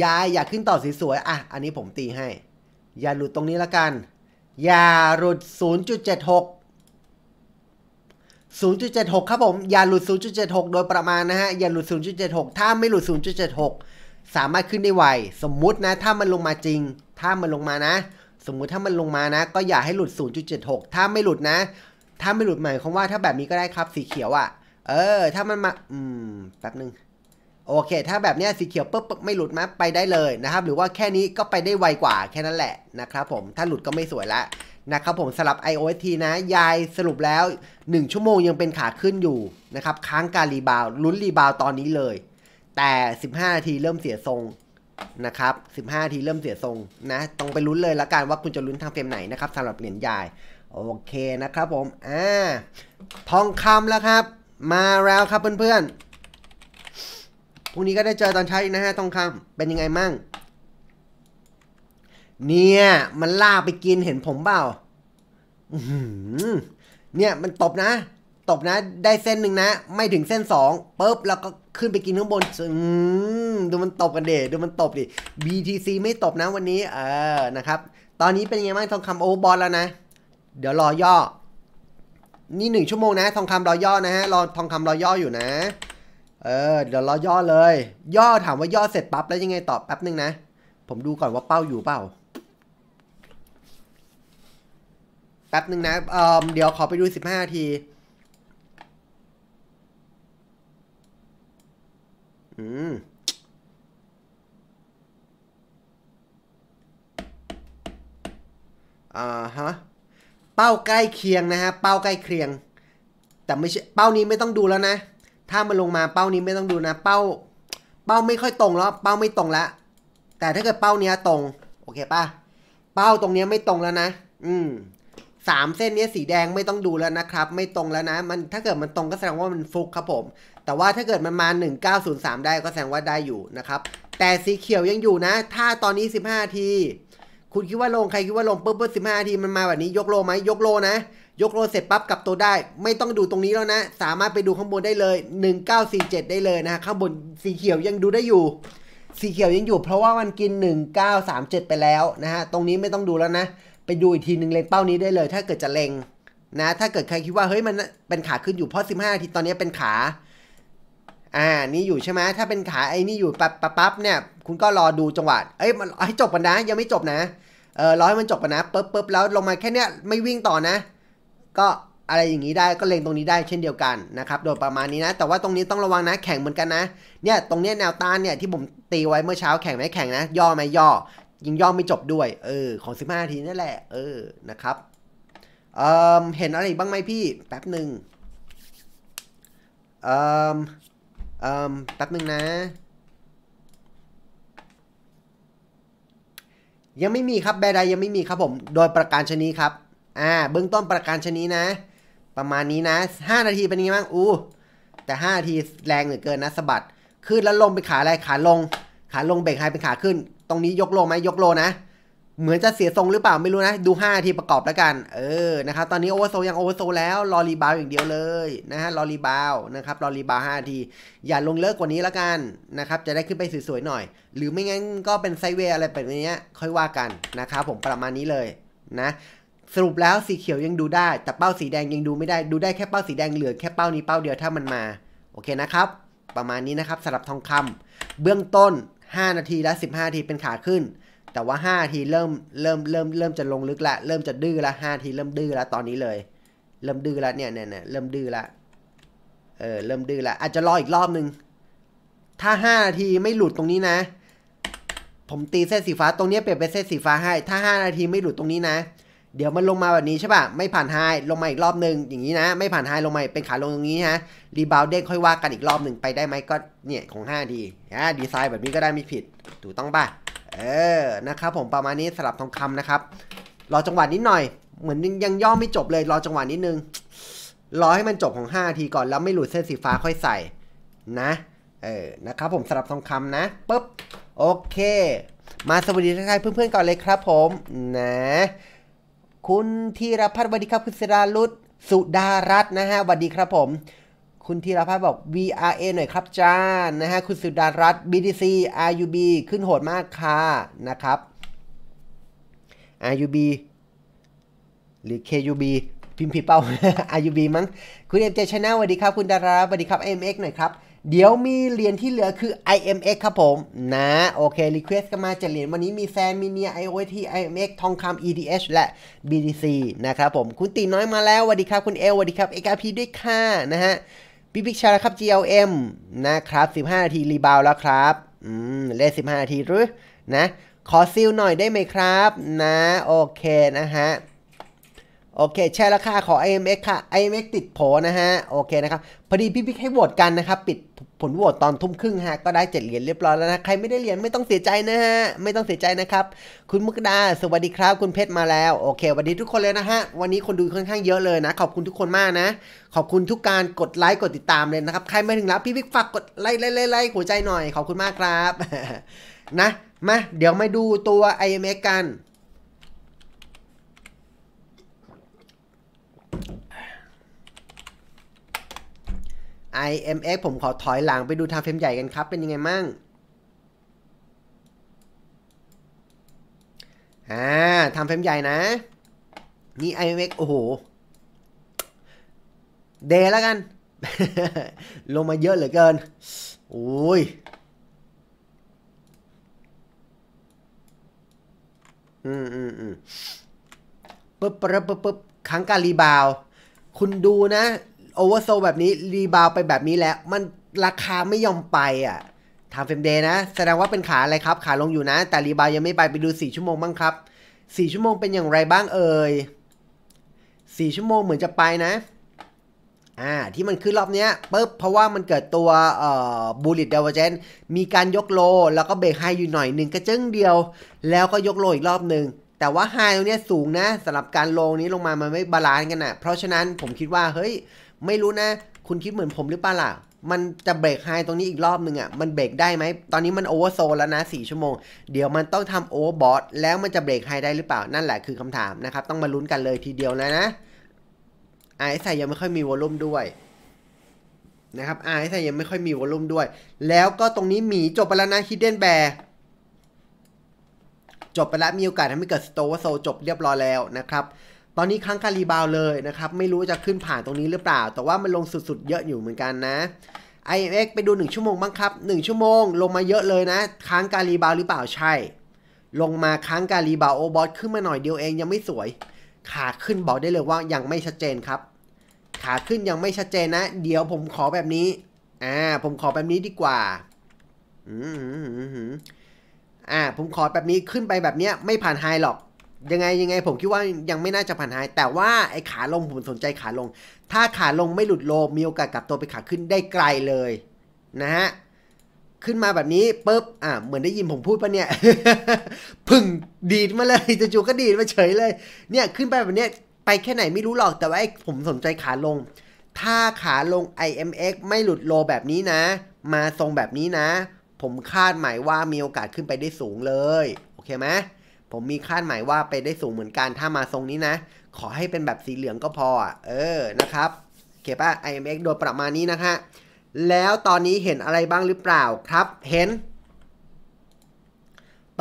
ยายอยากขึ้นต่อสวยๆอ่ะอันนี้ผมตีให้อย่าหลุดตรงนี้ละกันอย่าหลุด 0.76 0.76ครับผมอย่าหลุด0.76โดยประมาณนะฮะอย่าหลุด 0.76ถ้าไม่หลุด0.76สามารถขึ้นได้ไว สมมุตินะ ถ้ามันลงมาจริง ถ้ามันลงมานะ สมมุติถ้ามันลงมานะ ก็อย่าให้หลุด 0.76 ถ้าไม่หลุดนะ ถ้าไม่หลุดหมายความว่าถ้าแบบนี้ก็ได้ครับ สีเขียวอะ่ะ เออ ถ้ามันมา อืม แป๊บหนึ่งโอเค ถ้าแบบเนี้ยสีเขียวปุ๊บไม่หลุดมาไปได้เลยนะครับ หรือว่าแค่นี้ก็ไปได้ไวกว่าแค่นั้นแหละนะครับผม ถ้าหลุดก็ไม่สวยละนะครับผมสลับ iOS t นะ ยายสรุปแล้ว 1 ชั่วโมงยังเป็นขาขึ้นอยู่นะครับ ค้างการรีบาวลุ้นรีบาวตอนนี้เลยแต่ 15นาทีเริ่มเสียทรงนะครับ15นาทีเริ่มเสียทรงนะต้องไปลุ้นเลยละกันว่าคุณจะลุ้นทางเฟรมไหนนะครับสำหรับเหรียญใหญ่โอเคนะครับ ผม อ่าทองคำแล้วครับ มาแล้วครับเพื่อนๆพรุ่งนี้ก็ได้เจอตอนเช้าอีกนะฮะทองคำเป็นยังไงมั่ง เนี่ย มันลากไปกินเห็นผมเปล่าเนี่ยมันตบนะตบนะ ได้เส้นหนึ่งนะ ไม่ถึงเส้นสองปุ๊บแล้วก็ขึ้นไปกินข้างบนอืดูมันตบกันเดดูมันตบดิ BTC ไม่ตบนะวันนี้เออนะครับตอนนี้เป็นยังไงบ้างทองคำโอเวอร์บอลแล้วนะ เดี๋ยวรอย่อ นี่หนึ่งชั่วโมงนะ ทองคำรอย่อนะฮะรอทองคำรอย่ออยู่นะเออเดี๋ยวรอย่อเลย ย่อถามว่าย่อเสร็จปั๊บแล้วยังไงตอบแป๊บนึงนะผมดูก่อนว่าเป้าอยู่เปล่าแป๊บนึงนะเออเดี๋ยวขอไปดู 15นาทีอืมอ่าฮะ เป้าใกล้เคียงนะฮะ เป้าใกล้เคียง แต่ไม่ใช่เป้านี้ไม่ต้องดูแล้วนะ ถ้ามันลงมาเป้านี้ไม่ต้องดูนะ เป้า เป้าไม่ค่อยตรง แล้ว เป้าไม่ตรงแล้ว แต่ถ้าเกิดเป้าเนี้ยตรง โอเคป่ะเป้าตรงเนี้ยไม่ตรงแล้วนะ อืม สามเส้นเนี้ย สีแดงไม่ต้องดูแล้วนะครับ ไม่ตรงแล้วนะ มันถ้าเกิดมันตรงก็แสดงว่ามันฟุกครับผมแต่ว่าถ้าเกิดมันมา1903ได้ก็แสดงว่าได้อยู่นะครับ แต่สีเขียวยังอยู่นะ ถ้าตอนนี้ 15ที คุณคิดว่าลง ใครคิดว่าลงปุ๊บปุ๊บสิทีมันมาแบบนี้ยกโลไหมยกโลนะ ยกโลเสร็จปั๊บกลับตัวได้ ไม่ต้องดูตรงนี้แล้วนะ สามารถไปดูข้างบนได้เลย 1947 ได้เลยนะ ข้างบนสีเขียวยังดูได้อยู่ สีเขียวยังอยู่ เพราะว่ามันกิน 1937 ไปแล้วนะฮะ ตรงนี้ไม่ต้องดูแล้วนะ ไปดูอีกทีหนึ่งเลงเป้านี้ได้เลย ถ้าเกิดจะเลงนะ ถ้าเกิดใครคิดว่าเฮ้ยมันเป็นขาขึ้นอยู่เพราะ15ทีตอนนี้เป็นขาอ่า นี่อยู่ใช่ไหมถ้าเป็นขาไอ้นี่อยู่ปับป๊บปั๊บเนี่ย คุณก็รอดูจังหวะ เอ้ยมันให้จบกันนะยังไม่จบนะ เออรอให้มันจบกันนะปึ๊บปบแล้วลงมาแค่เนี้ยไม่วิ่งต่อนะ ก็อะไรอย่างนี้ได้ก็เล็งตรงนี้ได้เช่นเดียวกันนะครับโดยประมาณนี้นะ แต่ว่าตรงนี้ต้องระวังนะ แข่งเหมือนกันนะเนี่ยตรงเนี้ยแนวต้านเนี่ยที่ผมตีไว้เมื่อเช้าแข่งไหมแข่งนะย่อไหมย่อยิงย่อไม่จบด้วย เออของสิบห้านาทีนั่นแหละเออนะครับเออเห็นอะไรบ้างไหมพี่แป๊บหนึ่งเออเอ่แป๊บหนึ่งนะ ยังไม่มีครับแบรไดยังไม่มีครับผม โดยประการชนีครับ อ่าเบื้องต้นประการชนีนะ ประมาณนี้นะ5นาทีเป็นยังไงบ้างอู้แต่5นาทีแรงเหลือเกินนะสะบัดขึ้นแล้วลงไปขาอะไร ขาลง ขาลงเบรกไฮเป็นขาขึ้น ตรงนี้ยกโลไหมยกโลนะเหมือนจะเสียทรงหรือเปล่าไม่รู้นะ ดู5ทีประกอบแล้วกันเออนะครับตอนนี้โอเวอร์โซยังโอเวอร์โซแล้วรอรีบาวอย่างเดียวเลยนะฮะรอรีบาวนะครับรอรีบาว5ที อย่าลงเลิกกว่านี้แล้วกันนะครับจะได้ขึ้นไปสวยๆหน่อย หรือไม่งั้นก็เป็นไซเวย์อะไรแบบนี้ ค่อยว่ากันนะครับผมประมาณนี้เลยนะสรุปแล้วสีเขียวยังดูได้แต่เป้าสีแดงยังดูไม่ได้ดูได้แค่เป้าสีแดงเหลือแค่เป้านี้เป้าเดียวถ้ามันมาโอเคนะครับประมาณนี้นะครับสำหรับทองคำ เบื้องต้น 5 นาทีและ15นาทีเป็นขาขึ้นแต่ว่า5ทีเริ่มเริ่มเริ่มเริ่มจะลงลึกละเริ่มจะดื้อละ5ทีเริ่มดื้อละตอนนี้เลย เริ่มดื้อละเนี่ยเนี่ยเริ่มดื้อละเออเริ่มดื้อละอาจจะรออีกรอบนึง ถ้า5นาทีไม่หลุดตรงนี้นะผมตีเส้นสีฟ้าตรงนี้เปลี่ยนเป็นเส้นสีฟ้าให้ ถ้า5นาทีไม่หลุดตรงนี้นะเดี๋ยวมันลงมาแบบนี้ใช่ป่ะไม่ผ่านไฮลงมาอีกรอบหนึ่งอย่างนี้นะ ไม่ผ่านไฮลงมาเป็นขาลงตรงนี้ฮะรีบาวเด้งค่อยว่ากันอีกรอบหนึ่งไปได้ไหมก็เนี่ยของ5ดีอ่ะดีไซน์แบบนี้ก็ได้ไม่ผิดถูกต้องป่ะเออ นะครับผมประมาณนี้สลับทองคำนะครับรอจังหวะนิดหน่อย เหมือนยังย่อไม่จบเลยรอจังหวะนิดนึงรอให้มันจบของ 5 ทีก่อนแล้วไม่หลุดเส้นสีฟ้าค่อยใส่นะเออ นะครับผมสลับทองคำนะปุ๊บโอเค มาสวัสดีทักทายเพื่อนๆก่อนเลยครับผมนะคุณธีรพัฒน์สวัสดีครับคุณสราลุตสุดารัตน์นะฮะสวัสดีครับผมคุณธีรพัฒน์บอก VRA หน่อยครับจ้านนะฮะ คุณสุดารัตน์ BTC RUB ขึ้นโหดมากค่ะ นะครับ RUB หรือ KUB พิมพ์ผิดเป้า RUB มั้ง คุณเอ็มเจชแนลสวัสดีครับ คุณดาราสวัสดีครับ MX หน่อยครับ เดี๋ยวมีเหรียญที่เหลือคือ IMX ครับผม นะ โอเค รีเควสต์กันมาจะเหรียญวันนี้มีแซมมีเนีย IOT IMX ทองคำ EDH และ BTC นะครับผม คุณตีน้อยมาแล้วสวัสดีครับคุณเอลสวัสดีครับ XRP ด้วยค่ะ นะฮะพี่บิ๊กชาครับ GLM นะครับ 15 นาทีรีบาวแล้วครับ อืม เล่น 15 นาทีหรือ นะ ขอซิลหน่อยได้ไหมครับ นะ โอเคนะฮะโอเค แชร์ราคาของ IMX ค่ะ IMX ติดโผนะฮะ โอเคนะครับ พอดีพี่พิกให้โหวตกันนะครับ ปิดผลโหวตตอนทุ่มครึ่งฮะ ก็ได้เจ็ดเหรียญเรียบร้อยแล้วนะ ใครไม่ได้เหรียญไม่ต้องเสียใจนะฮะ ไม่ต้องเสียใจนะครับ คุณมุกดา สวัสดีครับ คุณเพชรมาแล้ว โอเคสวัสดีทุกคนเลยนะฮะ วันนี้คนดูค่อนข้างเยอะเลยนะ ขอบคุณทุกคนมากนะ ขอบคุณทุกการกดไลค์กดติดตามเลยนะครับ ใครไม่ถึงแล้วพี่พิกฝากกดไลค์ไลค์ไลค์หัวใจหน่อย ขอบคุณมากครับ นะ มา เดี๋ยวมาดูตัว IMX กัน IMX ผมขอถอยหลังไปดูทางเฟรมใหญ่กันครับ เป็นยังไงมั่งอ่าทำเฟรมใหญ่นะ นี่ IMX โอ้โห เดแล้วกัน ลงมาเยอะเหลือเกิน โอ้ย อืมอืมอืมปึ๊บปึ๊บปึ๊บปึ๊บครั้งการรีบาว คุณดูนะโอเวอร์โซแบบนี้ รีบาวไปแบบนี้แล้วมันราคาไม่ยอมไปอ่ะทำเฟมเดย์นะแสดงว่าเป็นขาอะไรครับขาลงอยู่นะ แต่รีบาวยังไม่ไป ไปดู 4 ชั่วโมงบ้างครับ 4 ชั่วโมงเป็นอย่างไรบ้างเอ่ย 4 ชั่วโมงเหมือนจะไปนะอ่าที่มันขึ้นรอบเนี้ยปุ๊บเพราะว่ามันเกิดตัวเอ่อบูลลิตเดวเจนมีการยกโลแล้วก็เบรกไฮอยู่หน่อยหนึ่งกระจึงเดียว แล้วก็ยกโลอีกรอบหนึ่งแต่ว่าไฮตรงนี้สูงนะสำหรับการลงนี้ลงมามันไม่บาลานซ์กันอนะ่ะเพราะฉะนั้นผมคิดว่าเฮ้ยไม่รู้นะ คุณคิดเหมือนผมหรือเปล่าล่ะ มันจะเบรกไฮตรงนี้อีกรอบหนึ่งอะ่ะมันเบรกได้ไหม ตอนนี้มันโอเวอร์โซลแล้วนะ4ชั่วโมง เดี๋ยวมันต้องทำโอเวอร์บอทแล้วมันจะเบรกไฮได้หรือเปล่านั่นแหละคือคำถามนะครับ ต้องมาลุ้นกันเลยทีเดียวนลนะ ไอซ์ใส่ยังไม่ค่อยมีวอลลุ่มด้วยนะครับไอซ์ยังไม่ค่อยมีวอลลุ่มด้วย แล้วก็ตรงนี้หมีจบไปแล้วนะฮิดเด้นแบร์จบไปแล้วมีโอกาสทำให้เกิดสโตวโซจบเรียบร้อยแล้วนะครับตอนนี้ค้างการีบาวเลยนะครับ ไม่รู้จะขึ้นผ่านตรงนี้หรือเปล่า แต่ว่ามันลงสุด ๆ เยอะอยู่เหมือนกันนะ IMX ไปดู1ชั่วโมงบ้างครับ 1 ชั่วโมงลงมาเยอะเลยนะ ค้างการีบาวหรือเปล่าใช่ ลงมาค้างการีบาวโอบอสขึ้นมาหน่อยเดียวเองยังไม่สวย ขาขึ้นบอกได้เลยว่ายังไม่ชัดเจนครับ ขาขึ้นยังไม่ชัดเจนนะเดี๋ยวผมขอแบบนี้อ่าผมขอแบบนี้ดีกว่าอืมอ่าผมขอแบบนี้ขึ้นไปแบบเนี้ยไม่ผ่านไฮหรอกยังไงยังไง ผมคิดว่ายังไม่น่าจะผ่านไฮแต่ว่าไอ้ขาลงผมสนใจขาลง ถ้าขาลงไม่หลุดโล มีโอกาสกลับตัวไปขาขึ้นได้ไกลเลย นะฮะ ขึ้นมาแบบนี้ปุ๊บอ่าเหมือนได้ยินผมพูดปะเนี่ยพึ่งดีดมาเลยจู่ๆก็ดีดมาเฉยเลย เนี่ยขึ้นไปแบบเนี้ยไปแค่ไหนไม่รู้หรอกแต่ว่าไอ้ผมสนใจขาลง ถ้าขาลง IMX ไม่หลุดโลแบบนี้นะ มาทรงแบบนี้นะ ผมคาดหมายว่ามีโอกาสขึ้นไปได้สูงเลย โอเคไหมผมมีคาดหมายว่าไปได้สูงเหมือนกันถ้ามาทรงนี้นะ ขอให้เป็นแบบสีเหลืองก็พอ เออนะครับเก็บป่ะ IMX โดยประมาณนี้นะฮะแล้วตอนนี้เห็นอะไรบ้างหรือเปล่าครับ เห็น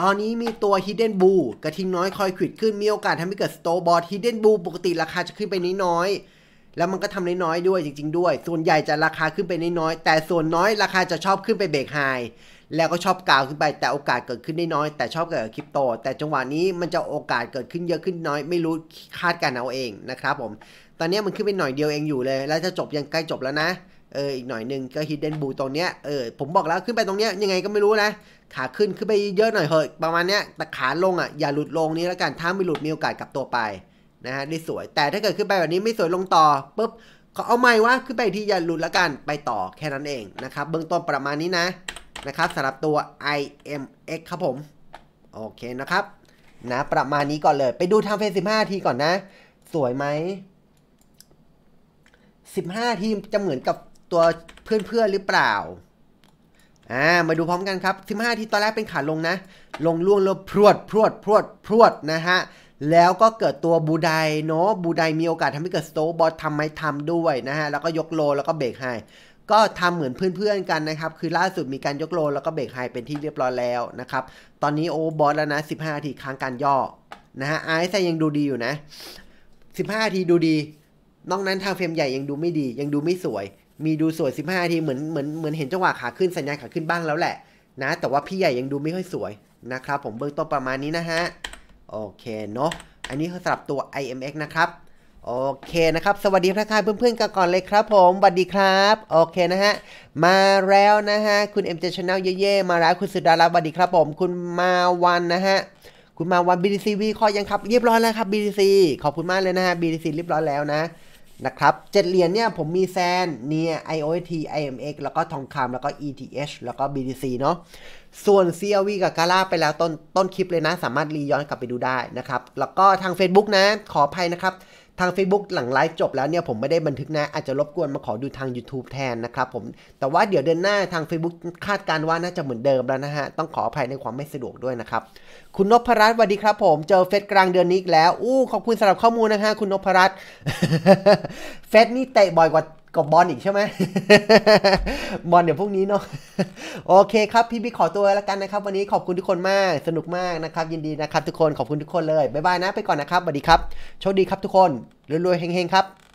ตอนนี้มีตัว Hidden b u l กระทิงน้อยคอยขิดขึ้นมีโอกาสทำให้เกิด Store Board Hidden b u l ปกติราคาจะขึ้นไปน้อยแล้วมันก็ทำน้อยๆด้วยจริง ๆด้วย ส่วนใหญ่จะราคาขึ้นไปน้อยๆแต่ส่วนน้อยราคาจะชอบขึ้นไปเบรกไฮแล้วก็ชอบกาวขึ้นไปแต่โอกาสเกิดขึ้นได้น้อย แต่ชอบเกิดกับคริปโต แต่จังหวะนี้มันจะโอกาสเกิดขึ้นเยอะขึ้นน้อย ไม่รู้คาดการเอาเองนะครับผม ตอนนี้มันขึ้นไปหน่อยเดียวเองอยู่เลย แล้วจะจบยังใกล้จบแล้วนะเอออีกหน่อยหนึ่งก็ฮิดเดนบูตรงเนี้ยเออผมบอกแล้วขึ้นไปตรงเนี้ยยังไงก็ไม่รู้นะขาขึ้นขึ้นไปเยอะหน่อยเหอะประมาณเนี้ยแต่ขาลงอ่ะอย่าหลุดลงนี้แล้วกันถ้าไม่หลุดมีโอกาสกลับตัวไปนะฮะได้สวย แต่ถ้าเกิดขึ้นไปแบบนี้ไม่สวยลงต่อปุ๊บขาเอาใหม่วะขึ้นไปที่อย่าหลุดแล้วกันไปต่อแค่นั้นเองนะครับเบื้องต้นประมาณนี้นะนะครับสำหรับตัว IMX ครับผมโอเคนะครับนะประมาณนี้ก่อนเลย ไปดูทางเฟส15 ทีก่อนนะสวยไหม15 ทีจะเหมือนกับตัวเพื่อนๆหรือเปล่าอ่ามาดูพร้อมกันครับ 15 ทีตอนแรกเป็นขาลงนะ ลงล่วงแล้วพรวดพรวดพรวดพรวดนะฮะแล้วก็เกิดตัวบูไดเนาะบูไดมีโอกาสทำให้เกิดสโตบอททำไม่ทำด้วยนะฮะแล้วก็ยกโลแล้วก็เบรกให้ก็ทำเหมือนเพื่อนๆกันนะครับ คือล่าสุดมีการยกโลแล้วก็เบรกไฮเป็นที่เรียบร้อยแล้วนะครับ ตอนนี้โอเวอร์บอสแล้วนะ 15 ทีค้างการย่อนะฮะไอซ์ยังดูดีอยู่นะ 15 ทีดูดี นอกนั้นทางเฟรมใหญ่ยังดูไม่ดียังดูไม่สวย มีดูสวย 15 ทีเหมือนเหมือนเหมือนเห็นจังหวะขาขึ้นสัญญาณขาขึ้นบ้างแล้วแหละ นะ แต่ว่าพี่ใหญ่ยังดูไม่ค่อยสวยนะครับ ผมเบื้องต้นประมาณนี้นะฮะโอเคเนาะอันนี้เขาสำหรับตัว IMX นะครับโอเคนะครับ สวัสดีทักทายเพื่อนๆกันก่อนเลยครับผมสวัสดีครับ โอเคนะฮะ มาแล้วนะฮะ คุณอ็มเจชแนลเย่ๆมาแล้ว คุณสุดาราสวัสดีครับผมคุณมาวันนะฮะคุณมาวันบีดีซีวีคอยังครับเรียบร้อยแล้วครับบีดีซีขอบคุณมากเลยนะฮะบีดีซีเรียบร้อยแล้วนะนะครับเจ็ดเหรียญเนี่ยผมมีแซนเนีเย IOT IMX แล้วก็ทองคำแล้วก็ ETH แล้วก็ b t c เนาะส่วน CLV กับกาล่าไปแล้วต้นต้นคลิปเลยนะ สามารถรีย้อนกลับไปดูได้นะครับแล้วก็ทาง Facebook นะขออภัยนะครับทาง Facebook หลังไลฟ์จบแล้วเนี่ย ผมไม่ได้บันทึกนะ อาจจะรบกวนมาขอดูทาง YouTube แทนนะครับผม แต่ว่าเดี๋ยวเดือนหน้าทาง Facebook คาดการว่าน่าจะเหมือนเดิมแล้วนะฮะ ต้องขออภัยในความไม่สะดวกด้วยนะครับ คุณนพรัตน์สวัสดีครับผมเจอเฟสกลางเดือนนี้อีกแล้วอู้ขอบคุณสำหรับข้อมูลนะฮะ คุณนพรัตน์เฟสนี่เตะบ่อยกว่ากับบอลอีกใช่ไหมบอลเดี๋ยวพรุ่งนี้เนาะโอเคครับพี่บิ๊กขอตัวแล้วกันนะครับวันนี้ขอบคุณทุกคนมากสนุกมากนะครับ ยินดีนะครับทุกคนขอบคุณทุกคนเลย บ๊ายบายนะไปก่อนนะครับสวัสดีครับ โชคดีครับทุกคนรวยๆเฮงๆครับ